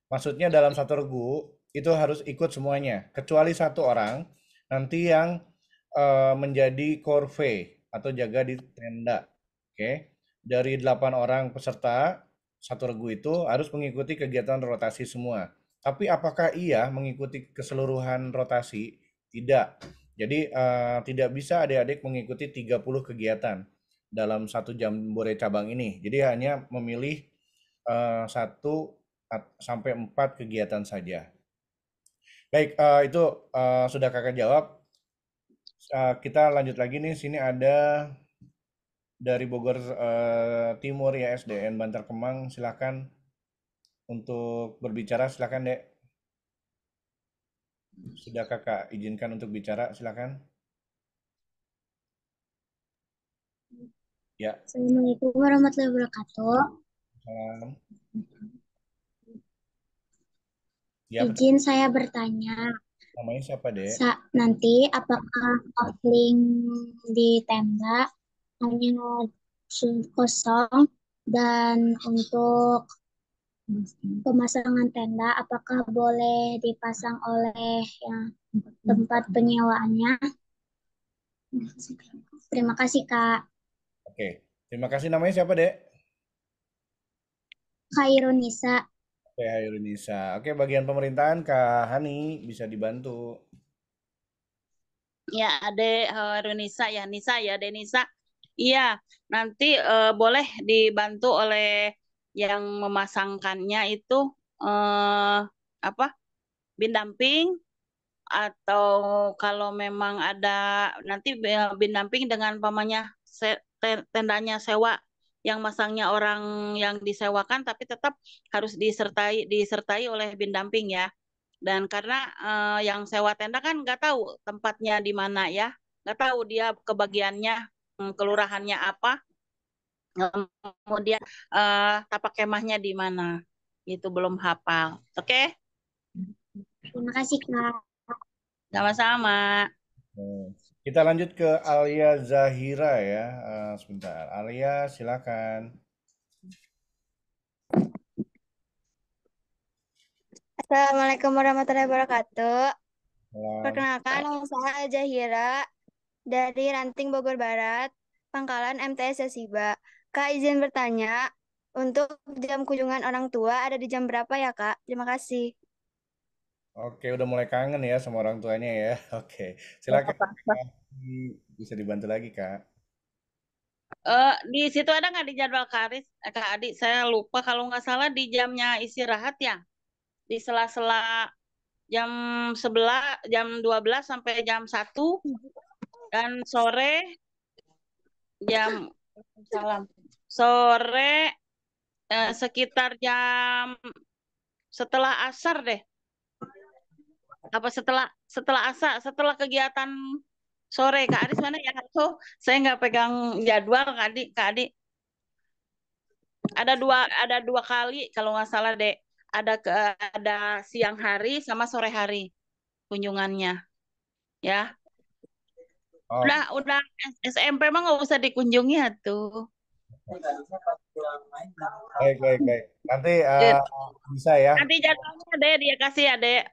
Maksudnya dalam satu regu itu harus ikut semuanya, kecuali satu orang nanti yang eh, menjadi korve atau jaga di tenda. Oke. Dari delapan orang peserta satu regu itu harus mengikuti kegiatan rotasi semua. Tapi apakah ia mengikuti keseluruhan rotasi? Tidak. Jadi uh, tidak bisa adik-adik mengikuti 30 kegiatan dalam satu jam bore cabang ini. Jadi hanya memilih eh, satu sampai empat kegiatan saja. Baik, eh, itu eh, sudah kakak jawab. kita lanjut lagi nih. Sini ada dari Bogor Timur ya SDN Bantar Kemang. Silahkan untuk berbicara. silahkan dek. Sudah kakak izinkan untuk bicara. Silakan. Ya. Assalamualaikum warahmatullahi wabarakatuh. Salam. Ya, Izin saya bertanya. Namanya siapa, deh? Sa nanti apakah offline di tenda hanya kosong dan untuk pemasangan tenda apakah boleh dipasang oleh ya, tempat penyewaannya? Terima kasih, Kak. Oke, terima kasih namanya siapa, Dek? Khairunisa. Oke, Khairunisa. Oke, bagian pemerintahan Kak Hani bisa dibantu. Ya, Ade Khairunisa ya, Nisa ya, Denisa. Iya, nanti uh, boleh dibantu oleh yang memasangkannya itu uh, apa? damping atau kalau memang ada nanti eh, bin damping dengan pamannya tendanya sewa yang masangnya orang yang disewakan tapi tetap harus disertai disertai oleh bin damping ya dan karena uh, yang sewa tenda kan nggak tahu tempatnya di mana ya nggak tahu dia kebagiannya hmm, kelurahannya apa kemudian uh, tapak kemahnya di mana itu belum hafal oke okay? terima kasih kak sama-sama kita lanjut ke Alia Zahira ya. Uh, sebentar. Alia, silakan. Assalamualaikum warahmatullahi wabarakatuh. Wow. Perkenalkan, nama saya Zahira dari Ranting Bogor Barat, Pangkalan MTS Siba. Kak izin bertanya, untuk jam kunjungan orang tua ada di jam berapa ya, Kak? Terima kasih. Oke, udah mulai kangen ya sama orang tuanya ya. Oke, silakan bisa dibantu lagi Kak. Uh, di situ ada nggak di jadwal Karis, eh, Kak Adi? Saya lupa kalau nggak salah di jamnya istirahat ya, di sela-sela jam sebelah jam 12 sampai jam 1 dan sore jam salam sore eh, sekitar jam setelah asar deh apa setelah setelah asa setelah kegiatan sore Kak Adi mana ya so saya nggak pegang jadwal Kak Adi Kak Adi ada dua ada dua kali kalau nggak salah dek ada ke ada siang hari sama sore hari kunjungannya ya oh. udah udah SMP mah nggak usah dikunjungi ya, tuh baik baik baik nanti uh, bisa ya nanti jadwalnya ada dia kasih ya, dek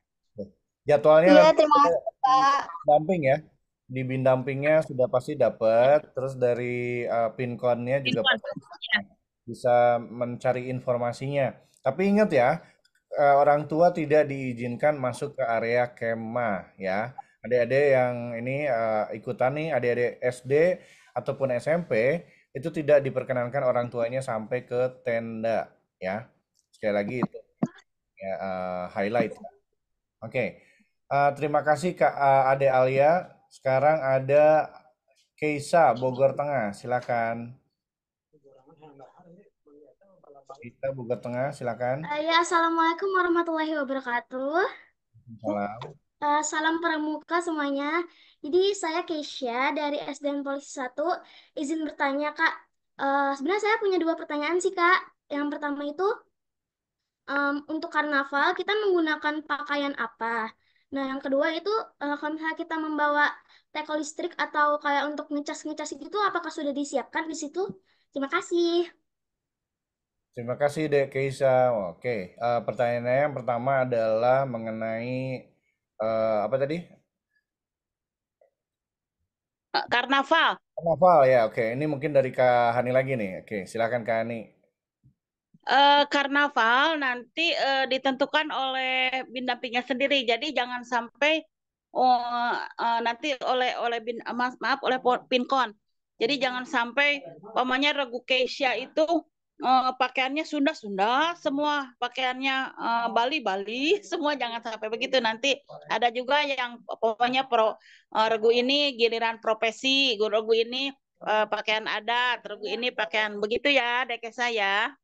Jadwalnya Iya, nanti terima kasih, damping ya. Di bin dampingnya sudah pasti dapat, terus dari eh, nya juga pasti Ya. bisa mencari informasinya. Tapi ingat ya, eh, orang tua tidak diizinkan masuk ke area kemah ya. Adik-adik yang ini eh, ikutan nih, adik-adik SD ataupun SMP itu tidak diperkenankan orang tuanya sampai ke tenda ya. Sekali lagi itu ya, eh, highlight. Oke. Uh, terima kasih Kak uh, Ade Alia. Sekarang ada Keisa Bogor Tengah. Silakan. Kita Bogor Tengah, silakan. Uh, ya, assalamualaikum warahmatullahi wabarakatuh. Salam. Uh, salam pramuka semuanya. Jadi saya Keisha dari SDN Polisi 1. Izin bertanya Kak, uh, sebenarnya saya punya dua pertanyaan sih Kak. Yang pertama itu um, untuk karnaval kita menggunakan pakaian apa? Nah, yang kedua itu uh, kalau misalnya kita membawa teko listrik atau kayak untuk ngecas-ngecas itu apakah sudah disiapkan di situ? Terima kasih. Terima kasih Dek Keisha. Oke, uh, pertanyaannya yang pertama adalah mengenai uh, apa tadi? Karnaval. Karnaval ya, oke. Ini mungkin dari Kak Hani lagi nih. Oke, silakan Kak Hani uh, karnaval nanti uh, ditentukan oleh bindampingnya sendiri. Jadi jangan sampai uh, uh, nanti oleh oleh bin uh, maaf, oleh pinkon. Jadi jangan sampai pamannya regu Keisha itu uh, pakaiannya Sunda Sunda semua, pakaiannya uh, Bali Bali semua jangan sampai begitu. Nanti ada juga yang pokoknya pro uh, regu ini giliran profesi, regu ini uh, pakaian adat, regu ini pakaian begitu ya, dek saya.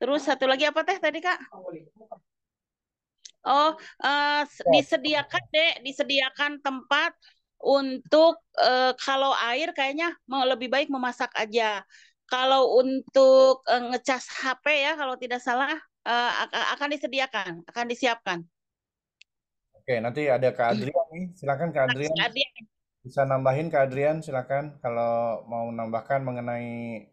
Terus satu lagi apa teh tadi kak? Oh, uh, disediakan deh disediakan tempat untuk uh, kalau air kayaknya mau lebih baik memasak aja. Kalau untuk uh, ngecas HP ya, kalau tidak salah uh, akan disediakan, akan disiapkan. Oke, nanti ada Kak Adrian nih. Silakan Kak Adrian. Bisa nambahin Kak Adrian, silakan kalau mau menambahkan mengenai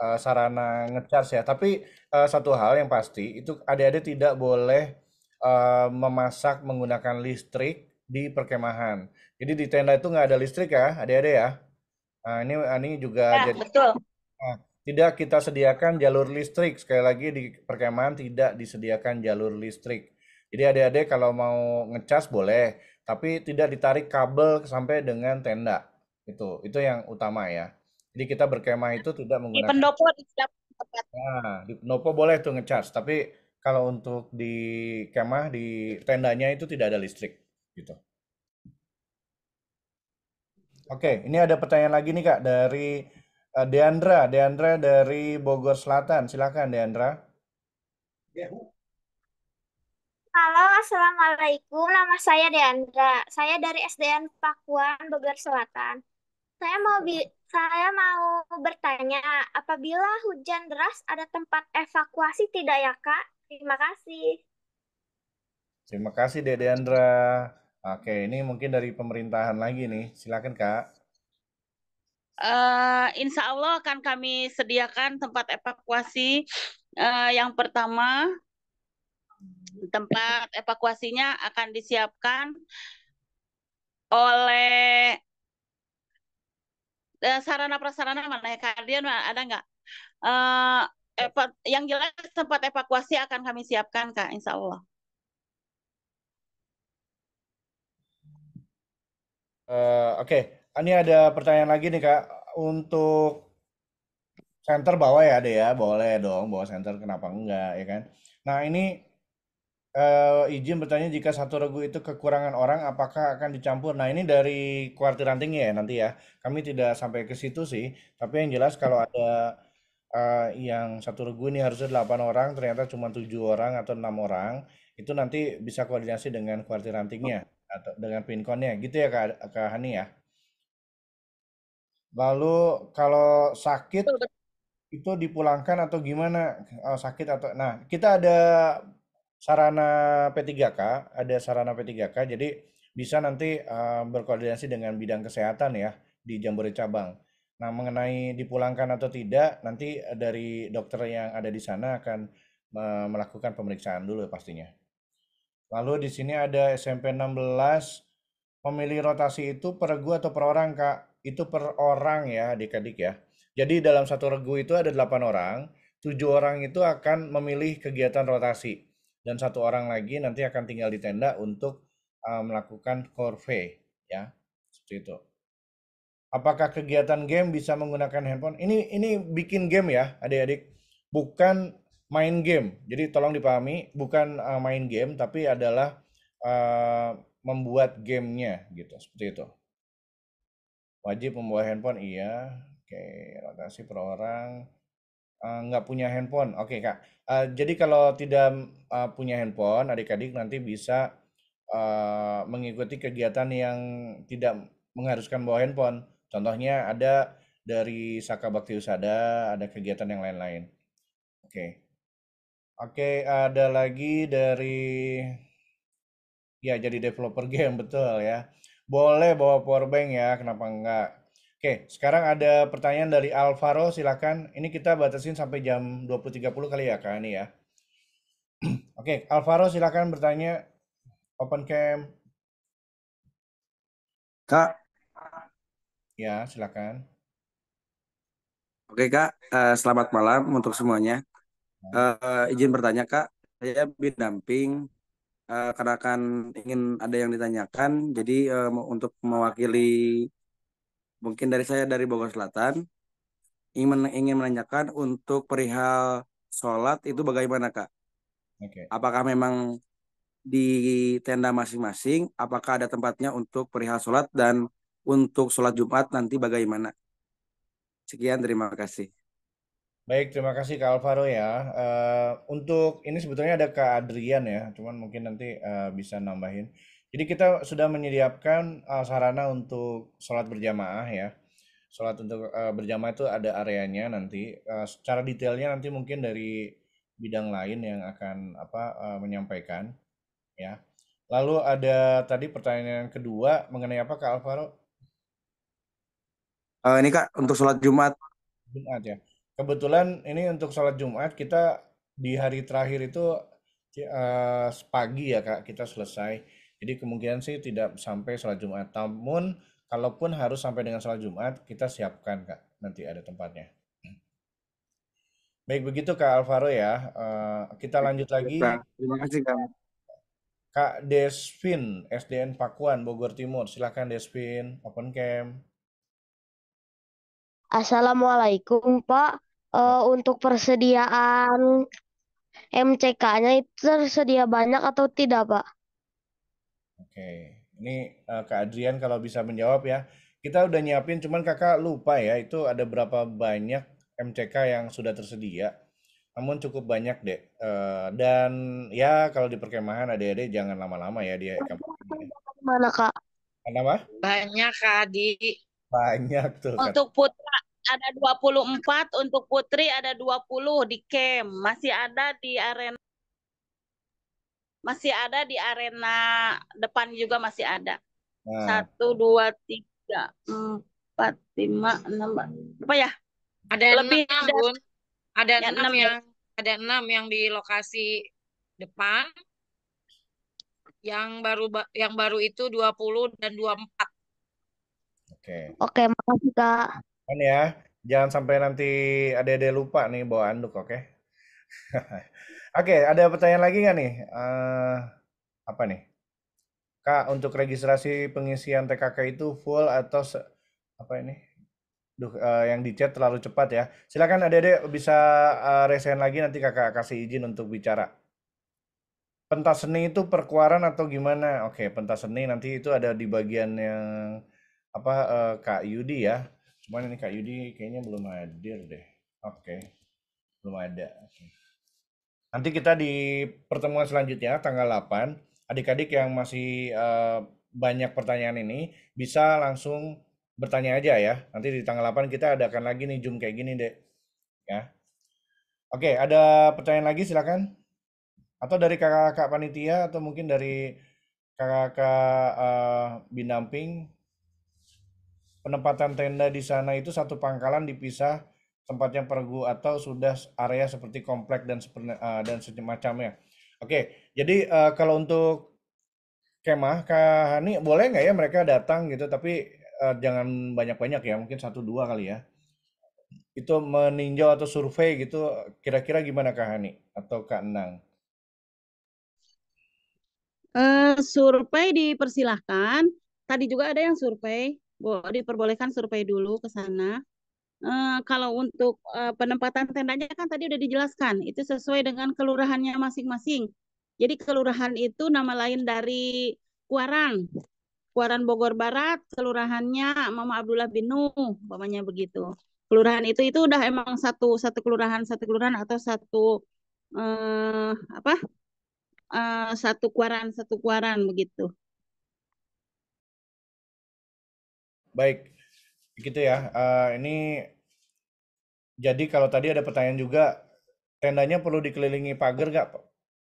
uh, sarana ngecharge ya. Tapi uh, satu hal yang pasti itu adik-adik tidak boleh uh, memasak menggunakan listrik di perkemahan. Jadi di tenda itu nggak ada listrik ya, adik-adik ya. Nah, ini ah, ini juga ya, jadi betul. Nah, tidak kita sediakan jalur listrik. Sekali lagi di perkemahan tidak disediakan jalur listrik. Jadi adik-adik kalau mau ngecas boleh, tapi tidak ditarik kabel sampai dengan tenda. Itu itu yang utama ya. Jadi kita berkemah itu tidak menggunakan di pendopo di setiap tempat. Nah, di pendopo boleh tuh ngecas, tapi kalau untuk di kemah di tendanya itu tidak ada listrik gitu. Oke, ini ada pertanyaan lagi nih Kak dari eh, Deandra, Deandra dari Bogor Selatan. Silakan Deandra. Halo, Assalamualaikum. Nama saya Deandra. Saya dari SDN Pakuan, Bogor Selatan. Saya mau bi saya mau bertanya, apabila hujan deras ada tempat evakuasi tidak ya, Kak? Terima kasih. Terima kasih, Dede Andra. Oke, ini mungkin dari pemerintahan lagi nih. Silakan, Kak. Uh, insya Allah akan kami sediakan tempat evakuasi. Uh, yang pertama, tempat evakuasinya akan disiapkan oleh Eh, sarana prasarana mana ya kalian ada nggak? uh, yang jelas tempat evakuasi akan kami siapkan kak, insya Allah. Uh, Oke, okay. ini ada pertanyaan lagi nih kak untuk center bawa ya ada ya boleh dong bawa center kenapa enggak ya kan? Nah ini Uh, izin bertanya jika satu regu itu kekurangan orang apakah akan dicampur? Nah ini dari kuartir ranting ya nanti ya. Kami tidak sampai ke situ sih. Tapi yang jelas kalau ada uh, yang satu regu ini harusnya 8 orang ternyata cuma tujuh orang atau enam orang itu nanti bisa koordinasi dengan kuartir rantingnya atau dengan pinconnya, gitu ya kak, kak Hani ya. Lalu kalau sakit itu dipulangkan atau gimana oh, sakit atau nah kita ada sarana P3K, ada sarana P3K, jadi bisa nanti uh, berkoordinasi dengan bidang kesehatan ya di Jambore cabang. Nah, mengenai dipulangkan atau tidak, nanti dari dokter yang ada di sana akan uh, melakukan pemeriksaan dulu pastinya. Lalu di sini ada SMP 16 pemilih rotasi itu per regu atau per orang, Kak? Itu per orang ya, Adik-adik ya. Jadi dalam satu regu itu ada 8 orang, 7 orang itu akan memilih kegiatan rotasi dan satu orang lagi nanti akan tinggal di tenda untuk uh, melakukan survei ya seperti itu. Apakah kegiatan game bisa menggunakan handphone? Ini ini bikin game ya, adik-adik. Bukan main game. Jadi tolong dipahami, bukan uh, main game tapi adalah uh, membuat gamenya gitu, seperti itu. Wajib membawa handphone iya. Oke, rotasi per orang. Eh, nggak uh, punya handphone. Oke, okay, Kak. Uh, jadi kalau tidak uh, punya handphone, adik-adik nanti bisa uh, mengikuti kegiatan yang tidak mengharuskan bawa handphone. Contohnya ada dari Saka Bakti Usada, ada kegiatan yang lain-lain. Oke. Okay. Oke, okay, ada lagi dari ya jadi developer game betul ya. Boleh bawa powerbank ya, kenapa enggak? Oke, sekarang ada pertanyaan dari Alvaro, silakan. Ini kita batasin sampai jam 20.30 kali ya, Kak, ini ya. Oke, Alvaro silakan bertanya. Open cam. Kak. Ya, silakan. Oke, Kak. Uh, selamat malam untuk semuanya. Uh, izin bertanya, Kak. Saya bidamping uh, eh, karena akan ingin ada yang ditanyakan. Jadi uh, untuk mewakili Mungkin dari saya dari Bogor Selatan ingin ingin menanyakan untuk perihal sholat itu bagaimana kak? Okay. Apakah memang di tenda masing-masing? Apakah ada tempatnya untuk perihal sholat dan untuk sholat Jumat nanti bagaimana? Sekian terima kasih. Baik, terima kasih Kak Alvaro ya. Uh, untuk ini sebetulnya ada Kak Adrian ya, cuman mungkin nanti uh, bisa nambahin. Jadi kita sudah menyediakan uh, sarana untuk sholat berjamaah ya. Sholat untuk uh, berjamaah itu ada areanya nanti. Uh, secara detailnya nanti mungkin dari bidang lain yang akan apa uh, menyampaikan ya. Lalu ada tadi pertanyaan kedua mengenai apa Kak Alvaro? Uh, ini Kak untuk sholat Jumat. Jumat ya. Kebetulan ini untuk sholat Jumat kita di hari terakhir itu uh, pagi ya Kak kita selesai jadi kemungkinan sih tidak sampai sholat Jumat. Namun kalaupun harus sampai dengan sholat Jumat, kita siapkan kak. Nanti ada tempatnya. Baik begitu Kak Alvaro ya. Eh, kita lanjut lagi. Terima kasih Kak. Kak Desvin, SDN Pakuan, Bogor Timur. Silakan Desvin, open cam. Assalamualaikum Pak. Uh, untuk persediaan MCK-nya itu tersedia banyak atau tidak Pak? Oke, ini uh, Kak Adrian kalau bisa menjawab ya. Kita udah nyiapin, cuman kakak lupa ya, itu ada berapa banyak MCK yang sudah tersedia. Namun cukup banyak deh. Uh, dan ya kalau di perkemahan adik-adik jangan lama-lama ya di Mana Kak? Kenapa? Banyak Kak Adi. Banyak tuh. Kak. Untuk putra ada 24, untuk putri ada 20 di camp. Masih ada di arena masih ada di arena depan juga masih ada. Nah. Satu, dua, tiga, empat, lima, enam, apa ya? Ada lebih enam, ada, bun. Ada ya, enam ya? yang ya. ada enam yang di lokasi depan. Yang baru yang baru itu 20 dan 24. Oke. Oke, makasih Kak. Kan ya, jangan sampai nanti ada-ada lupa nih bawa anduk, oke? Okay? Oke, okay, ada pertanyaan lagi nggak nih? Uh, apa nih? Kak, untuk registrasi pengisian TKK itu full atau apa ini? Duh, uh, yang di chat terlalu cepat ya. Silakan Adek adek bisa uh, eh, resen lagi nanti Kakak kasih izin untuk bicara. Pentas seni itu perkuaran atau gimana? Oke, okay, pentas seni nanti itu ada di bagian yang apa uh, Kak Yudi ya. Cuman ini Kak Yudi kayaknya belum hadir deh. Oke. Okay. Belum ada. Okay. Nanti kita di pertemuan selanjutnya tanggal 8, adik-adik yang masih eh, banyak pertanyaan ini bisa langsung bertanya aja ya. Nanti di tanggal 8 kita adakan lagi nih Zoom kayak gini deh. Ya. Oke, ada pertanyaan lagi silakan. Atau dari kakak-kakak panitia atau mungkin dari kakak-kakak uh, binamping penempatan tenda di sana itu satu pangkalan dipisah tempatnya pergu atau sudah area seperti komplek dan uh, dan semacamnya. Oke, jadi uh, kalau untuk kemah Kak Hani boleh nggak ya mereka datang gitu tapi uh, jangan banyak-banyak ya, mungkin satu dua kali ya. Itu meninjau atau survei gitu kira-kira gimana Kak Hani atau Kak Nang? Uh, survei dipersilahkan. Tadi juga ada yang survei, boleh diperbolehkan survei dulu ke sana. Eh, kalau untuk uh, penempatan tendanya kan tadi udah dijelaskan, itu sesuai dengan kelurahannya masing-masing. Jadi kelurahan itu nama lain dari Kuaran. Kuaran Bogor Barat, kelurahannya Mama Abdullah Binu, umpamanya begitu. Kelurahan itu itu udah emang satu satu kelurahan, satu kelurahan atau satu uh, apa? Uh, satu kuaran, satu kuaran begitu. Baik, gitu ya. Uh, ini jadi kalau tadi ada pertanyaan juga, tendanya perlu dikelilingi pagar nggak?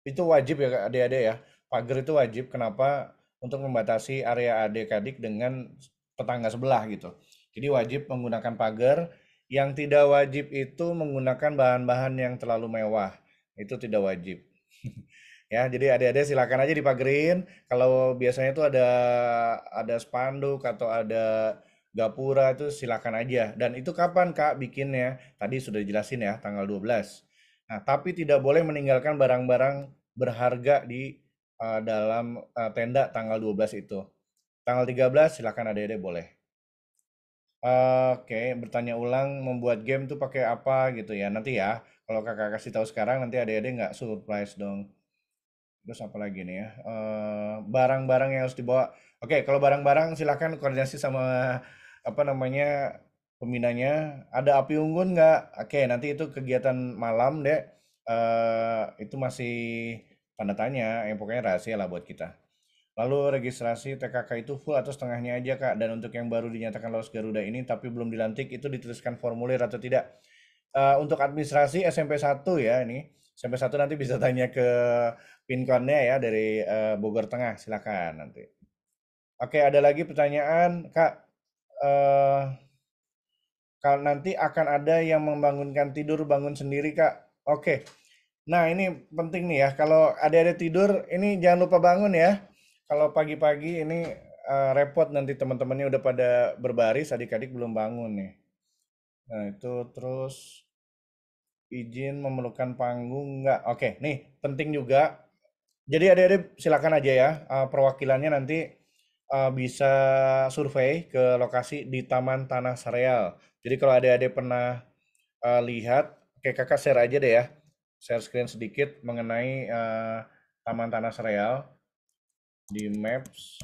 Itu wajib ya adik-adik ya. Pagar itu wajib. Kenapa? Untuk membatasi area adik-adik dengan tetangga sebelah gitu. Jadi wajib menggunakan pagar. Yang tidak wajib itu menggunakan bahan-bahan yang terlalu mewah. Itu tidak wajib. ya, jadi adik-adik silakan aja dipagerin. Kalau biasanya itu ada ada spanduk atau ada Gapura itu silakan aja. Dan itu kapan Kak bikinnya? Tadi sudah dijelasin ya, tanggal 12. Nah, tapi tidak boleh meninggalkan barang-barang berharga di uh, dalam uh, tenda tanggal 12 itu. Tanggal 13 silakan adik-adik boleh. Uh, Oke, okay. bertanya ulang membuat game tuh pakai apa gitu ya. Nanti ya, kalau kakak kasih tahu sekarang nanti adik-adik nggak surprise dong. Terus apa lagi nih ya? Eh, barang-barang uh, yang harus dibawa. Oke, okay, kalau barang-barang silahkan koordinasi sama apa namanya pembinanya ada api unggun nggak? Oke nanti itu kegiatan malam deh uh, itu masih tanda tanya yang pokoknya rahasia lah buat kita. Lalu registrasi TKK itu full atau setengahnya aja kak dan untuk yang baru dinyatakan lolos Garuda ini tapi belum dilantik itu dituliskan formulir atau tidak. Uh, untuk administrasi SMP 1 ya ini SMP 1 nanti bisa tanya ke pinkonnya ya dari uh, Bogor Tengah silakan nanti. Oke, ada lagi pertanyaan, Kak uh, eh, kalau nanti akan ada yang membangunkan tidur bangun sendiri kak oke okay. nah ini penting nih ya kalau ada ada tidur ini jangan lupa bangun ya kalau pagi-pagi ini uh, repot nanti teman-temannya udah pada berbaris adik-adik belum bangun nih nah itu terus izin memerlukan panggung nggak oke okay. nih penting juga jadi adik-adik silakan aja ya uh, perwakilannya nanti uh, bisa survei ke lokasi di Taman Tanah Sareal. Jadi kalau adik-adik pernah uh, lihat, oke kakak share aja deh ya, share screen sedikit mengenai uh, Taman Tanah Sareal di Maps.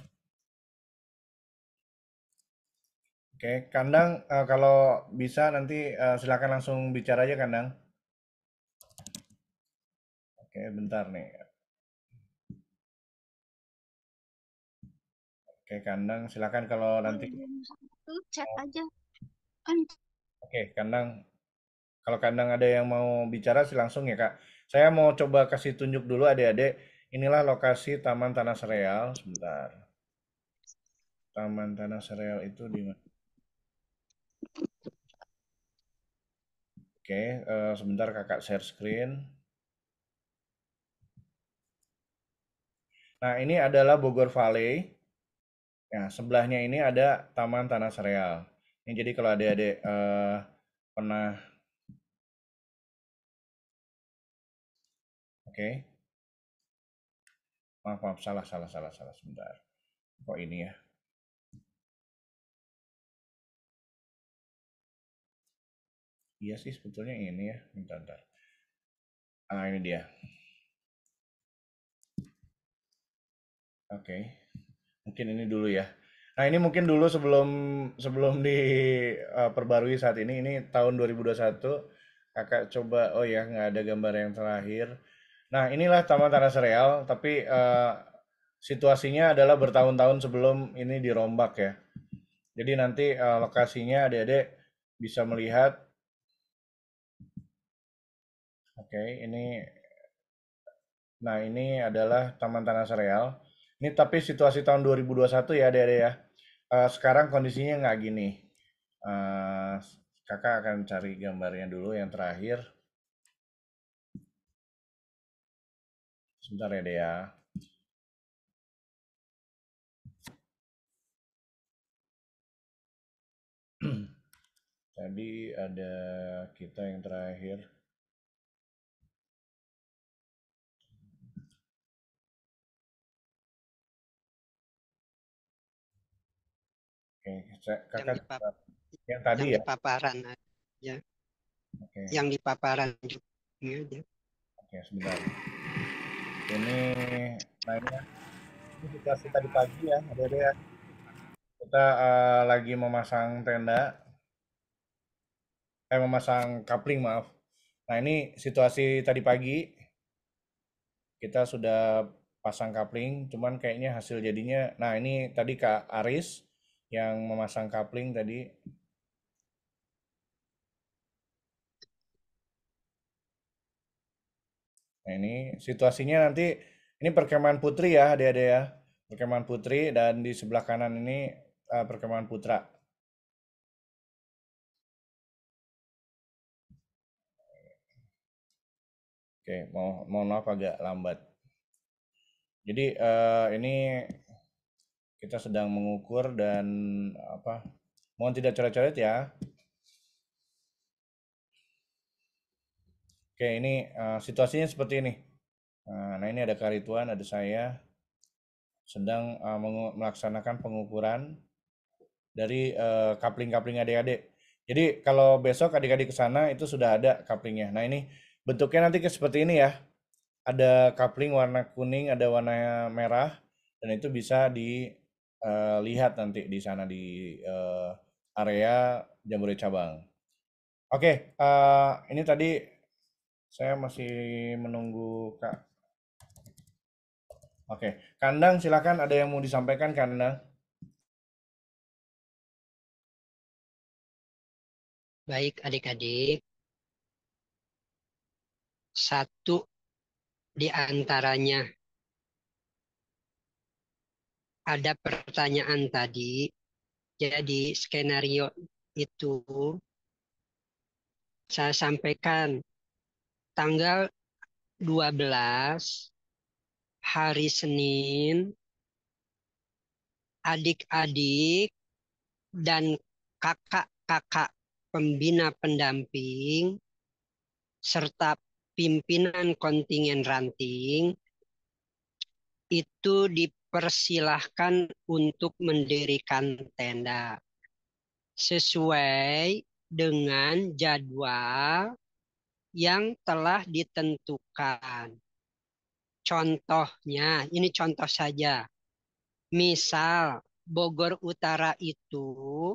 Oke, kandang uh, kalau bisa nanti uh, silakan langsung bicara aja kandang. Oke, bentar nih. Oke, Kandang, silakan kalau nanti chat oh. aja. Oke, Kandang. Kalau Kandang ada yang mau bicara sih langsung ya, Kak. Saya mau coba kasih tunjuk dulu adik-adik. Inilah lokasi Taman Tanah Sereal. Sebentar. Taman Tanah Sereal itu di Oke, uh, sebentar kakak share screen. Nah, ini adalah Bogor Valley. Nah, sebelahnya ini ada Taman Tanah Sereal. Ini jadi kalau adik-adik uh, pernah Oke. Okay. Maaf, maaf, salah, salah, salah, salah sebentar. Kok ini ya? Iya sih sebetulnya ini ya, bentar, bentar. Ah, ini dia. Oke. Okay mungkin ini dulu ya. Nah, ini mungkin dulu sebelum sebelum diperbarui eh, uh, saat ini ini tahun 2021 Kakak coba oh ya nggak ada gambar yang terakhir. Nah, inilah Taman Tanah Sereal tapi uh, situasinya adalah bertahun-tahun sebelum ini dirombak ya. Jadi nanti uh, lokasinya adik-adik bisa melihat. Oke, okay, ini nah ini adalah Taman Tanah Sereal. Ini tapi situasi tahun 2021 ya, Dede ya. Uh, sekarang kondisinya nggak gini. Uh, kakak akan cari gambarnya dulu yang terakhir. Sebentar ya, Dede ya. Tadi ada kita yang terakhir. Oke, kakak yang, dipap yang tadi yang ya. Paparan ya. Okay. Yang di paparan juga ya. Oke, sebentar. Ini lainnya kita tadi pagi ya, ada ya. Kita uh, lagi memasang tenda. Eh memasang kapling, maaf. Nah, ini situasi tadi pagi kita sudah pasang kapling, cuman kayaknya hasil jadinya nah ini tadi Kak Aris yang memasang coupling tadi Nah, ini situasinya nanti ini perkemahan putri ya, adik-adik ya. Perkemahan putri dan di sebelah kanan ini uh, perkemahan putra. Oke, mau mohon maaf agak lambat. Jadi uh, ini kita sedang mengukur dan apa mohon tidak coret-coret ya oke ini uh, situasinya seperti ini uh, nah ini ada karituan ada saya sedang uh, melaksanakan pengukuran dari uh, kapling-kapling adik-adik jadi kalau besok adik-adik ke sana itu sudah ada kaplingnya nah ini bentuknya nanti seperti ini ya ada kapling warna kuning ada warna merah dan itu bisa di uh, lihat nanti di sana di uh, area Jambore cabang. Oke, okay, uh, eh, ini tadi saya masih menunggu Kak. Oke, okay. Kandang silakan ada yang mau disampaikan Kandang. Baik adik-adik, satu di antaranya ada pertanyaan tadi, jadi skenario itu saya sampaikan tanggal 12 hari Senin adik-adik dan kakak-kakak pembina pendamping serta pimpinan kontingen ranting itu di persilahkan untuk mendirikan tenda sesuai dengan jadwal yang telah ditentukan. Contohnya, ini contoh saja. Misal Bogor Utara itu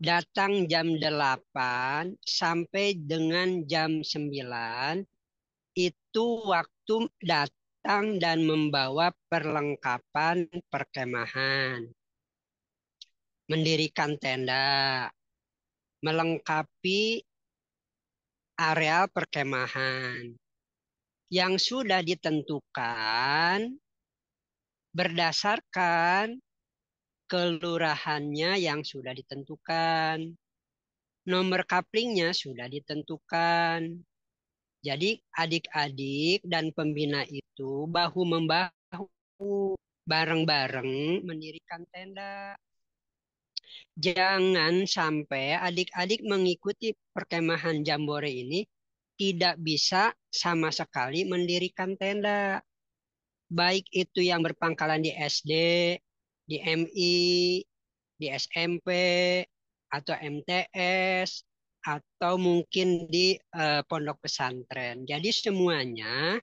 datang jam 8 sampai dengan jam 9 itu waktu datang datang dan membawa perlengkapan perkemahan, mendirikan tenda, melengkapi areal perkemahan yang sudah ditentukan berdasarkan kelurahannya yang sudah ditentukan, nomor kaplingnya sudah ditentukan, jadi adik-adik dan pembina itu bahu membahu bareng-bareng mendirikan tenda. Jangan sampai adik-adik mengikuti perkemahan jambore ini tidak bisa sama sekali mendirikan tenda. Baik itu yang berpangkalan di SD, di MI, di SMP, atau MTS, atau mungkin di uh, pondok pesantren. Jadi semuanya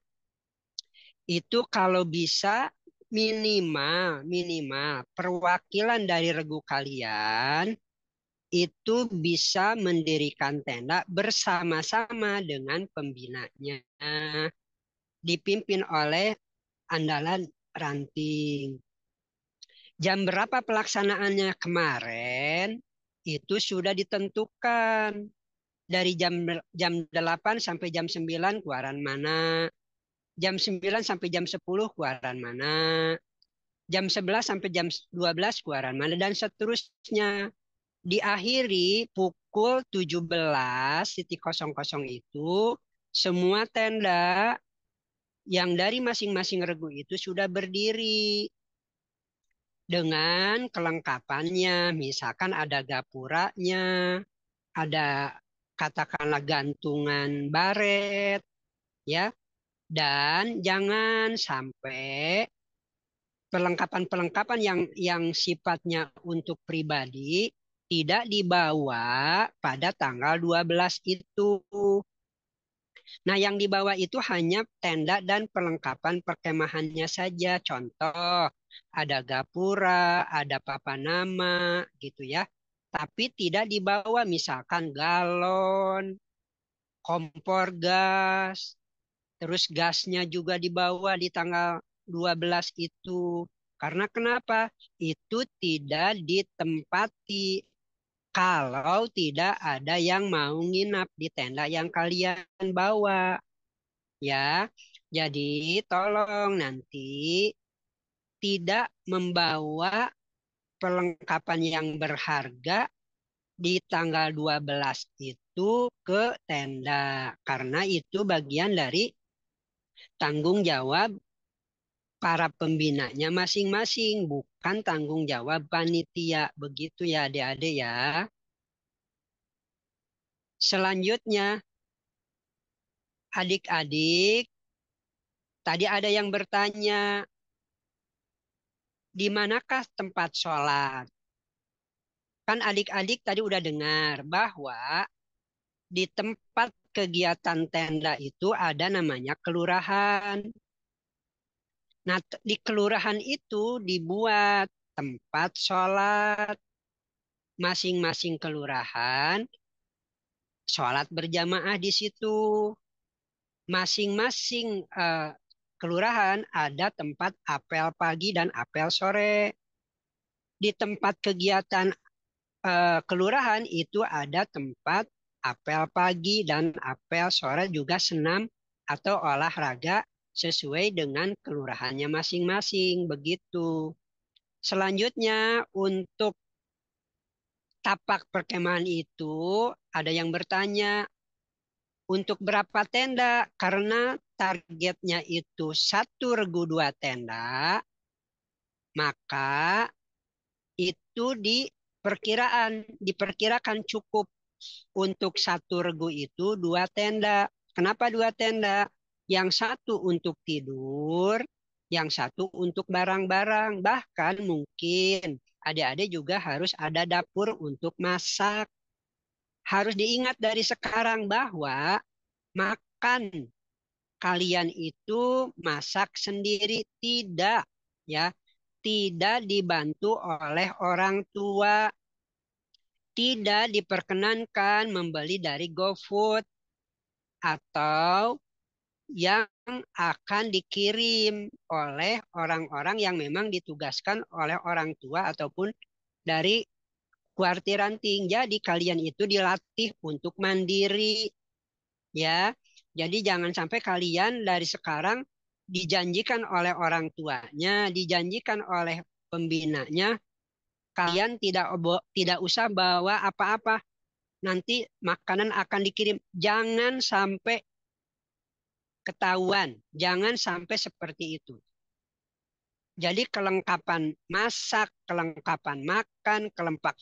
itu kalau bisa minimal minimal perwakilan dari regu kalian itu bisa mendirikan tenda bersama-sama dengan pembinanya dipimpin oleh andalan ranting. Jam berapa pelaksanaannya kemarin? itu sudah ditentukan dari jam jam 8 sampai jam 9 keluaran mana, jam 9 sampai jam 10 keluaran mana, jam 11 sampai jam 12 keluaran mana dan seterusnya. Diakhiri pukul 17.00 itu semua tenda yang dari masing-masing regu itu sudah berdiri dengan kelengkapannya. Misalkan ada gapuranya, ada katakanlah gantungan baret, ya. Dan jangan sampai perlengkapan-perlengkapan yang yang sifatnya untuk pribadi tidak dibawa pada tanggal 12 itu. Nah, yang dibawa itu hanya tenda dan perlengkapan perkemahannya saja. Contoh, ada gapura, ada papan nama, gitu ya. Tapi tidak dibawa misalkan galon, kompor gas, terus gasnya juga dibawa di tanggal 12 itu. Karena kenapa? Itu tidak ditempati kalau tidak ada yang mau nginap di tenda yang kalian bawa. Ya, jadi tolong nanti tidak membawa perlengkapan yang berharga di tanggal 12 itu ke tenda karena itu bagian dari tanggung jawab para pembinanya masing-masing, bukan tanggung jawab panitia. Begitu ya adik-adik ya. Selanjutnya, adik-adik, tadi ada yang bertanya, di manakah tempat sholat? Kan adik-adik tadi udah dengar bahwa di tempat kegiatan tenda itu ada namanya kelurahan. Nah, di kelurahan itu dibuat tempat sholat masing-masing kelurahan, sholat berjamaah di situ. Masing-masing eh, kelurahan ada tempat apel pagi dan apel sore. Di tempat kegiatan eh, kelurahan itu ada tempat apel pagi dan apel sore juga senam atau olahraga sesuai dengan kelurahannya masing-masing begitu. Selanjutnya untuk tapak perkemahan itu ada yang bertanya untuk berapa tenda karena targetnya itu satu regu dua tenda maka itu di diperkirakan cukup untuk satu regu itu dua tenda. Kenapa dua tenda? yang satu untuk tidur, yang satu untuk barang-barang. Bahkan mungkin adik-adik juga harus ada dapur untuk masak. Harus diingat dari sekarang bahwa makan kalian itu masak sendiri tidak ya tidak dibantu oleh orang tua tidak diperkenankan membeli dari GoFood atau yang akan dikirim oleh orang-orang yang memang ditugaskan oleh orang tua ataupun dari kuartir ranting. Jadi kalian itu dilatih untuk mandiri ya. Jadi jangan sampai kalian dari sekarang dijanjikan oleh orang tuanya, dijanjikan oleh pembinanya kalian tidak tidak usah bawa apa-apa nanti makanan akan dikirim. Jangan sampai ketahuan. Jangan sampai seperti itu. Jadi kelengkapan masak, kelengkapan makan,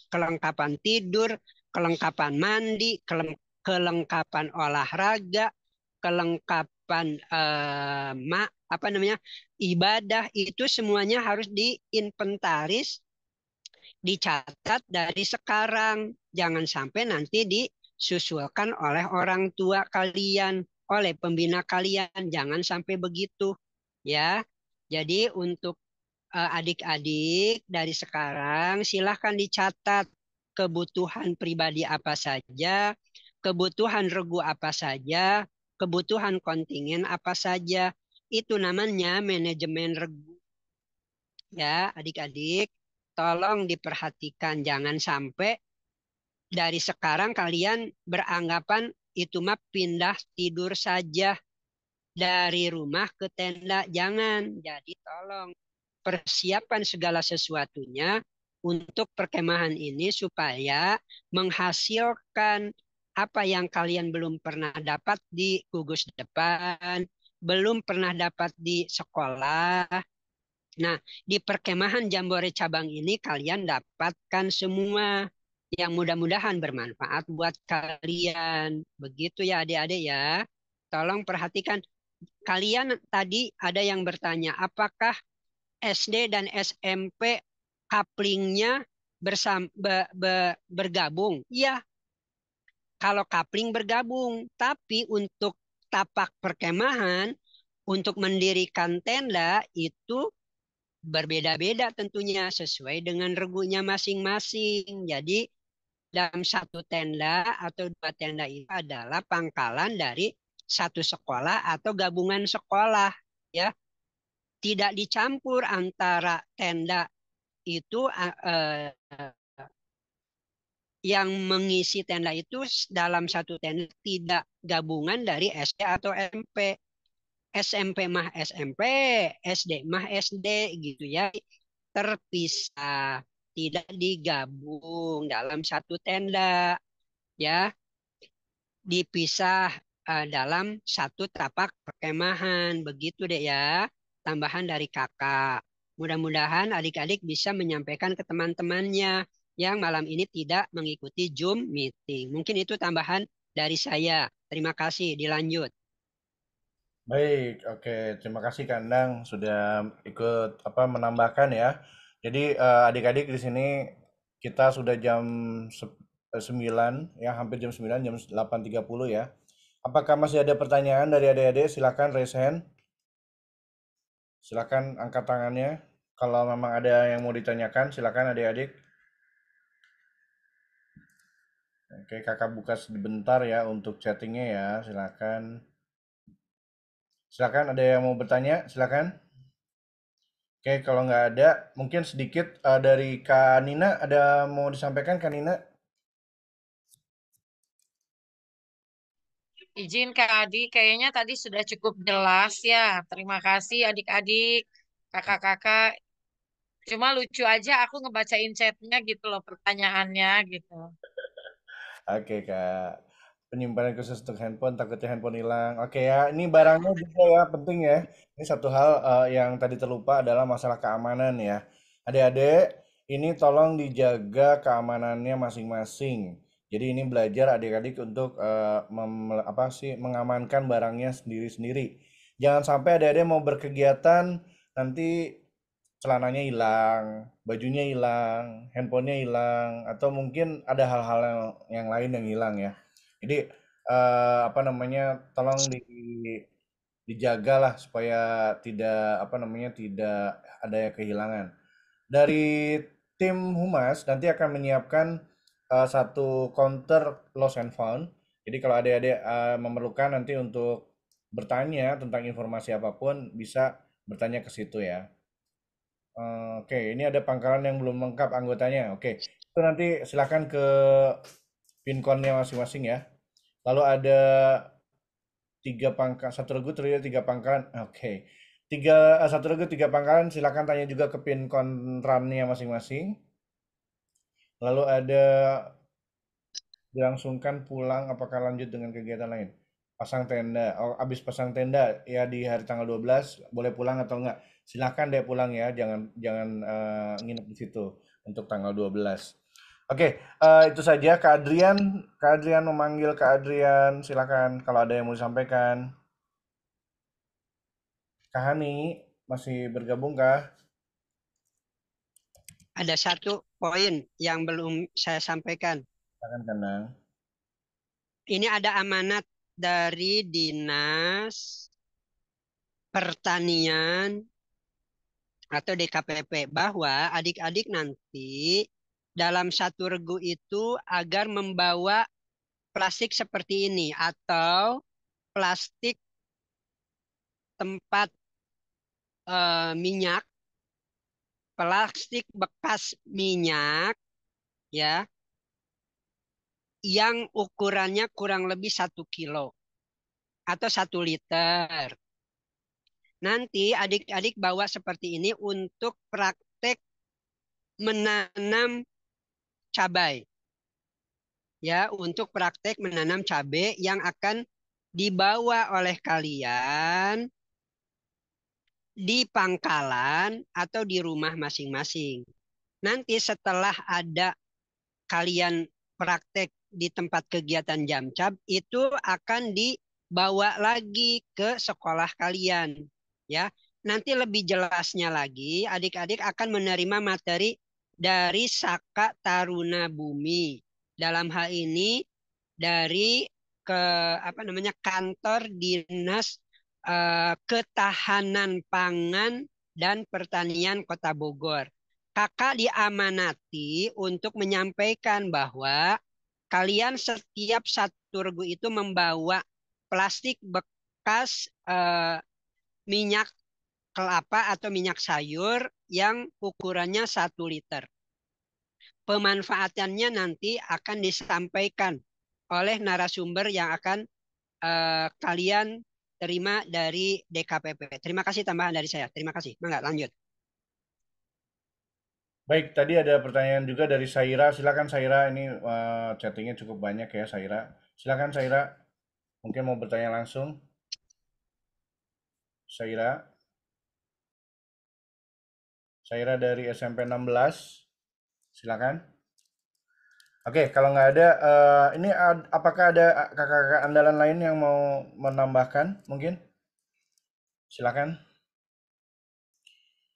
kelengkapan tidur, kelengkapan mandi, kelengkapan olahraga, kelengkapan eh, ma, apa namanya ibadah itu semuanya harus diinventaris, dicatat dari sekarang. Jangan sampai nanti disusulkan oleh orang tua kalian oleh pembina kalian. Jangan sampai begitu, ya. Jadi untuk eh, adik-adik dari sekarang silahkan dicatat kebutuhan pribadi apa saja, kebutuhan regu apa saja, kebutuhan kontingen apa saja. Itu namanya manajemen regu. Ya, adik-adik, tolong diperhatikan jangan sampai dari sekarang kalian beranggapan itu mah pindah tidur saja dari rumah ke tenda jangan. Jadi tolong persiapan segala sesuatunya untuk perkemahan ini supaya menghasilkan apa yang kalian belum pernah dapat di gugus depan, belum pernah dapat di sekolah. Nah, di perkemahan Jambore Cabang ini kalian dapatkan semua yang mudah-mudahan bermanfaat buat kalian. Begitu ya adik-adik ya. Tolong perhatikan kalian tadi ada yang bertanya apakah SD dan SMP kaplingnya bersam, be, be, bergabung? Ya. Kalau kapling bergabung, tapi untuk tapak perkemahan untuk mendirikan tenda itu berbeda-beda tentunya sesuai dengan regunya masing-masing. Jadi dalam satu tenda atau dua tenda itu adalah pangkalan dari satu sekolah atau gabungan sekolah ya. Tidak dicampur antara tenda itu eh, yang mengisi tenda itu dalam satu tenda tidak gabungan dari SD atau MP SMP mah SMP, SD mah SD gitu ya. Terpisah, tidak digabung dalam satu tenda ya. Dipisah uh, dalam satu tapak perkemahan, begitu deh ya. Tambahan dari kakak. Mudah-mudahan adik-adik bisa menyampaikan ke teman-temannya yang malam ini tidak mengikuti Zoom meeting. Mungkin itu tambahan dari saya. Terima kasih. Dilanjut. Baik, oke. Terima kasih Kandang sudah ikut apa menambahkan ya. Jadi eh, adik-adik di sini kita sudah jam 9 eh, ya, hampir jam 9, jam 8.30 ya. Apakah masih ada pertanyaan dari adik-adik? Silakan raise hand. Silakan angkat tangannya. Kalau memang ada yang mau ditanyakan, silakan adik-adik. Oke, kakak buka sebentar ya untuk chattingnya ya. Silakan. Silakan ada yang mau bertanya, silakan. Oke, kalau nggak ada, mungkin sedikit uh, dari Kak Nina ada mau disampaikan Kak Nina? Izin Kak Adi, kayaknya tadi sudah cukup jelas ya. Terima kasih adik-adik, kakak-kakak. Cuma lucu aja aku ngebacain chatnya gitu loh pertanyaannya gitu. Oke Kak penyimpanan khusus untuk handphone takutnya handphone hilang oke ya ini barangnya juga ya penting ya ini satu hal uh, yang tadi terlupa adalah masalah keamanan ya adik-adik ini tolong dijaga keamanannya masing-masing jadi ini belajar adik-adik untuk uh, mem, apa sih mengamankan barangnya sendiri-sendiri jangan sampai adik-adik mau berkegiatan nanti celananya hilang, bajunya hilang, handphonenya hilang, atau mungkin ada hal-hal yang, yang lain yang hilang ya. Jadi uh, apa namanya tolong di dijagalah supaya tidak apa namanya tidak ada kehilangan. Dari tim humas nanti akan menyiapkan uh, satu counter loss and found. Jadi kalau ada adik uh, eh, memerlukan nanti untuk bertanya tentang informasi apapun bisa bertanya ke situ ya. Uh, Oke, okay. ini ada pangkalan yang belum lengkap anggotanya. Oke, okay. itu nanti silahkan ke pinconnya masing-masing ya. Lalu ada tiga pangkat satu regu terdiri tiga pangkalan. Oke. Okay. Tiga eh, satu regu tiga pangkalan silakan tanya juga ke pin kontrannya masing-masing. Lalu ada dilangsungkan pulang apakah lanjut dengan kegiatan lain? Pasang tenda. Oh, habis pasang tenda ya di hari tanggal 12 boleh pulang atau enggak? Silakan deh pulang ya, jangan jangan uh, nginep di situ untuk tanggal 12. Oke, uh, itu saja Kak Adrian. Kak Adrian memanggil Kak Adrian. Silakan kalau ada yang mau disampaikan. Kak Hani masih bergabung kah? Ada satu poin yang belum saya sampaikan. Silakan Kanang. Ini ada amanat dari Dinas Pertanian atau DKPP bahwa adik-adik nanti dalam satu regu itu agar membawa plastik seperti ini atau plastik tempat e, minyak, plastik bekas minyak, ya, yang ukurannya kurang lebih satu kilo atau satu liter. Nanti adik-adik bawa seperti ini untuk praktek menanam cabai. Ya, untuk praktek menanam cabai yang akan dibawa oleh kalian di pangkalan atau di rumah masing-masing. Nanti setelah ada kalian praktek di tempat kegiatan jamcab, itu akan dibawa lagi ke sekolah kalian. ya. Nanti lebih jelasnya lagi, adik-adik akan menerima materi dari Saka Taruna Bumi. Dalam hal ini dari ke apa namanya kantor dinas eh, ketahanan pangan dan pertanian Kota Bogor. Kakak diamanati untuk menyampaikan bahwa kalian setiap satu regu itu membawa plastik bekas eh, minyak kelapa atau minyak sayur yang ukurannya 1 liter. Pemanfaatannya nanti akan disampaikan oleh narasumber yang akan eh, kalian terima dari DKPP. Terima kasih tambahan dari saya. Terima kasih. Mangga lanjut. Baik, tadi ada pertanyaan juga dari Saira. Silakan Saira, ini uh, chattingnya cukup banyak ya Saira. Silakan Saira, mungkin mau bertanya langsung. Saira. Saira dari SMP 16. Silakan. Oke, kalau nggak ada, uh, ini ad, apakah ada eh, kakak-kakak andalan lain yang mau menambahkan mungkin? Silakan.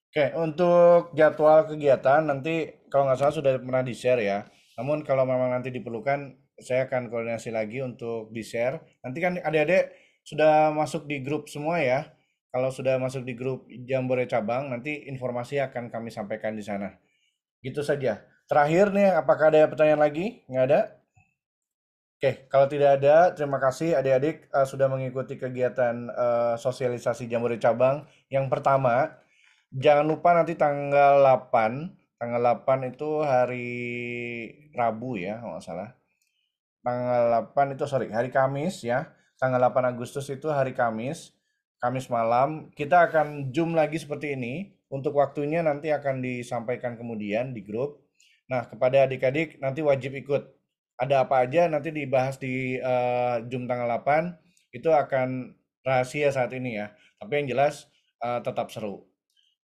Oke, untuk jadwal kegiatan nanti kalau nggak salah sudah pernah di-share ya. Namun kalau memang nanti diperlukan, saya akan koordinasi lagi untuk di-share. Nanti kan adik-adik sudah masuk di grup semua ya kalau sudah masuk di grup Jambore cabang nanti informasi akan kami sampaikan di sana. Gitu saja. Terakhir nih apakah ada pertanyaan lagi? Nggak ada? Oke, kalau tidak ada, terima kasih adik-adik uh, sudah mengikuti kegiatan uh, sosialisasi Jambore cabang. Yang pertama, jangan lupa nanti tanggal 8, tanggal 8 itu hari Rabu ya, kalau nggak salah. Tanggal 8 itu sorry, hari Kamis ya. Tanggal 8 Agustus itu hari Kamis Kamis malam. Kita akan zoom lagi seperti ini. Untuk waktunya nanti akan disampaikan kemudian di grup. Nah, kepada adik-adik nanti wajib ikut. Ada apa aja nanti dibahas di uh, zoom tanggal 8 itu akan rahasia saat ini ya. Tapi yang jelas uh, tetap seru.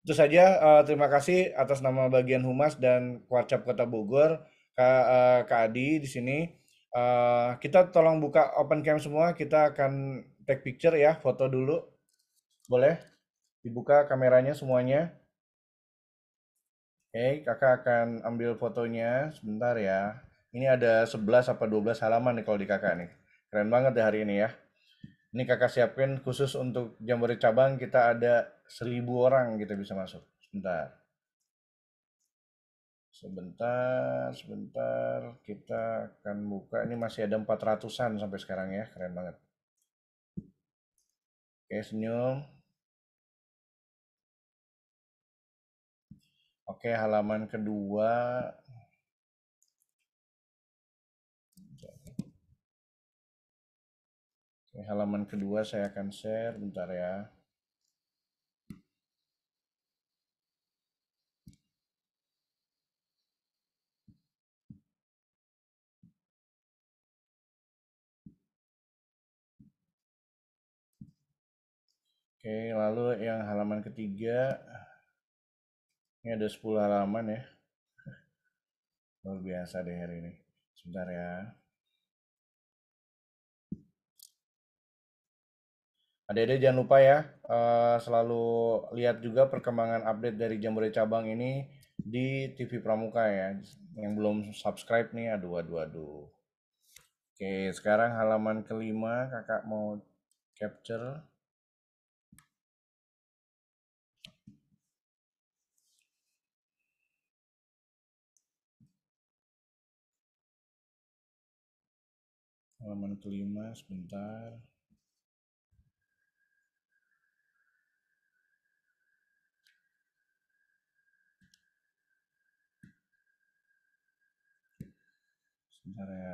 Itu saja uh, terima kasih atas nama bagian humas dan Kuarcap Kota Bogor. Kak, uh, Adi di sini. Uh, kita tolong buka open cam semua. Kita akan take picture ya, foto dulu. Boleh dibuka kameranya semuanya. Oke, kakak akan ambil fotonya sebentar ya. Ini ada 11 apa 12 halaman nih kalau di kakak nih. Keren banget ya hari ini ya. Ini kakak siapin khusus untuk jambore cabang kita ada 1000 orang kita gitu bisa masuk. Sebentar. Sebentar, sebentar. Kita akan buka. Ini masih ada 400-an sampai sekarang ya. Keren banget. Oke, senyum. Oke, halaman kedua. Oke, halaman kedua saya akan share bentar ya. Oke, lalu yang halaman ketiga ini ada 10 halaman ya. Luar biasa deh hari ini. Sebentar ya. Ada-ada jangan lupa ya, eh, selalu lihat juga perkembangan update dari Jambore Cabang ini di TV Pramuka ya. Yang belum subscribe nih, aduh, aduh, aduh. Oke, sekarang halaman kelima, kakak mau capture. halaman kelima sebentar sebentar ya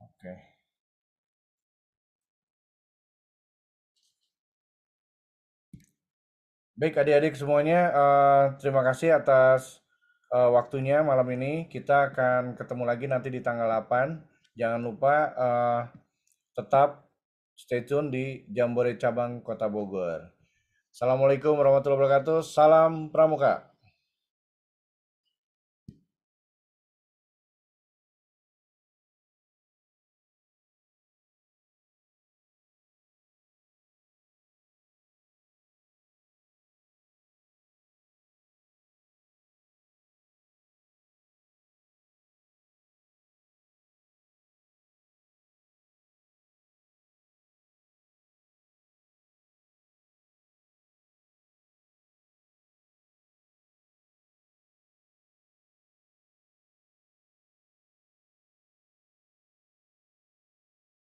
Oke. Baik adik-adik semuanya, uh, terima kasih atas uh, waktunya malam ini. Kita akan ketemu lagi nanti di tanggal 8. Jangan lupa uh, tetap stay tune di Jambore Cabang Kota Bogor. Assalamualaikum warahmatullahi wabarakatuh. Salam Pramuka.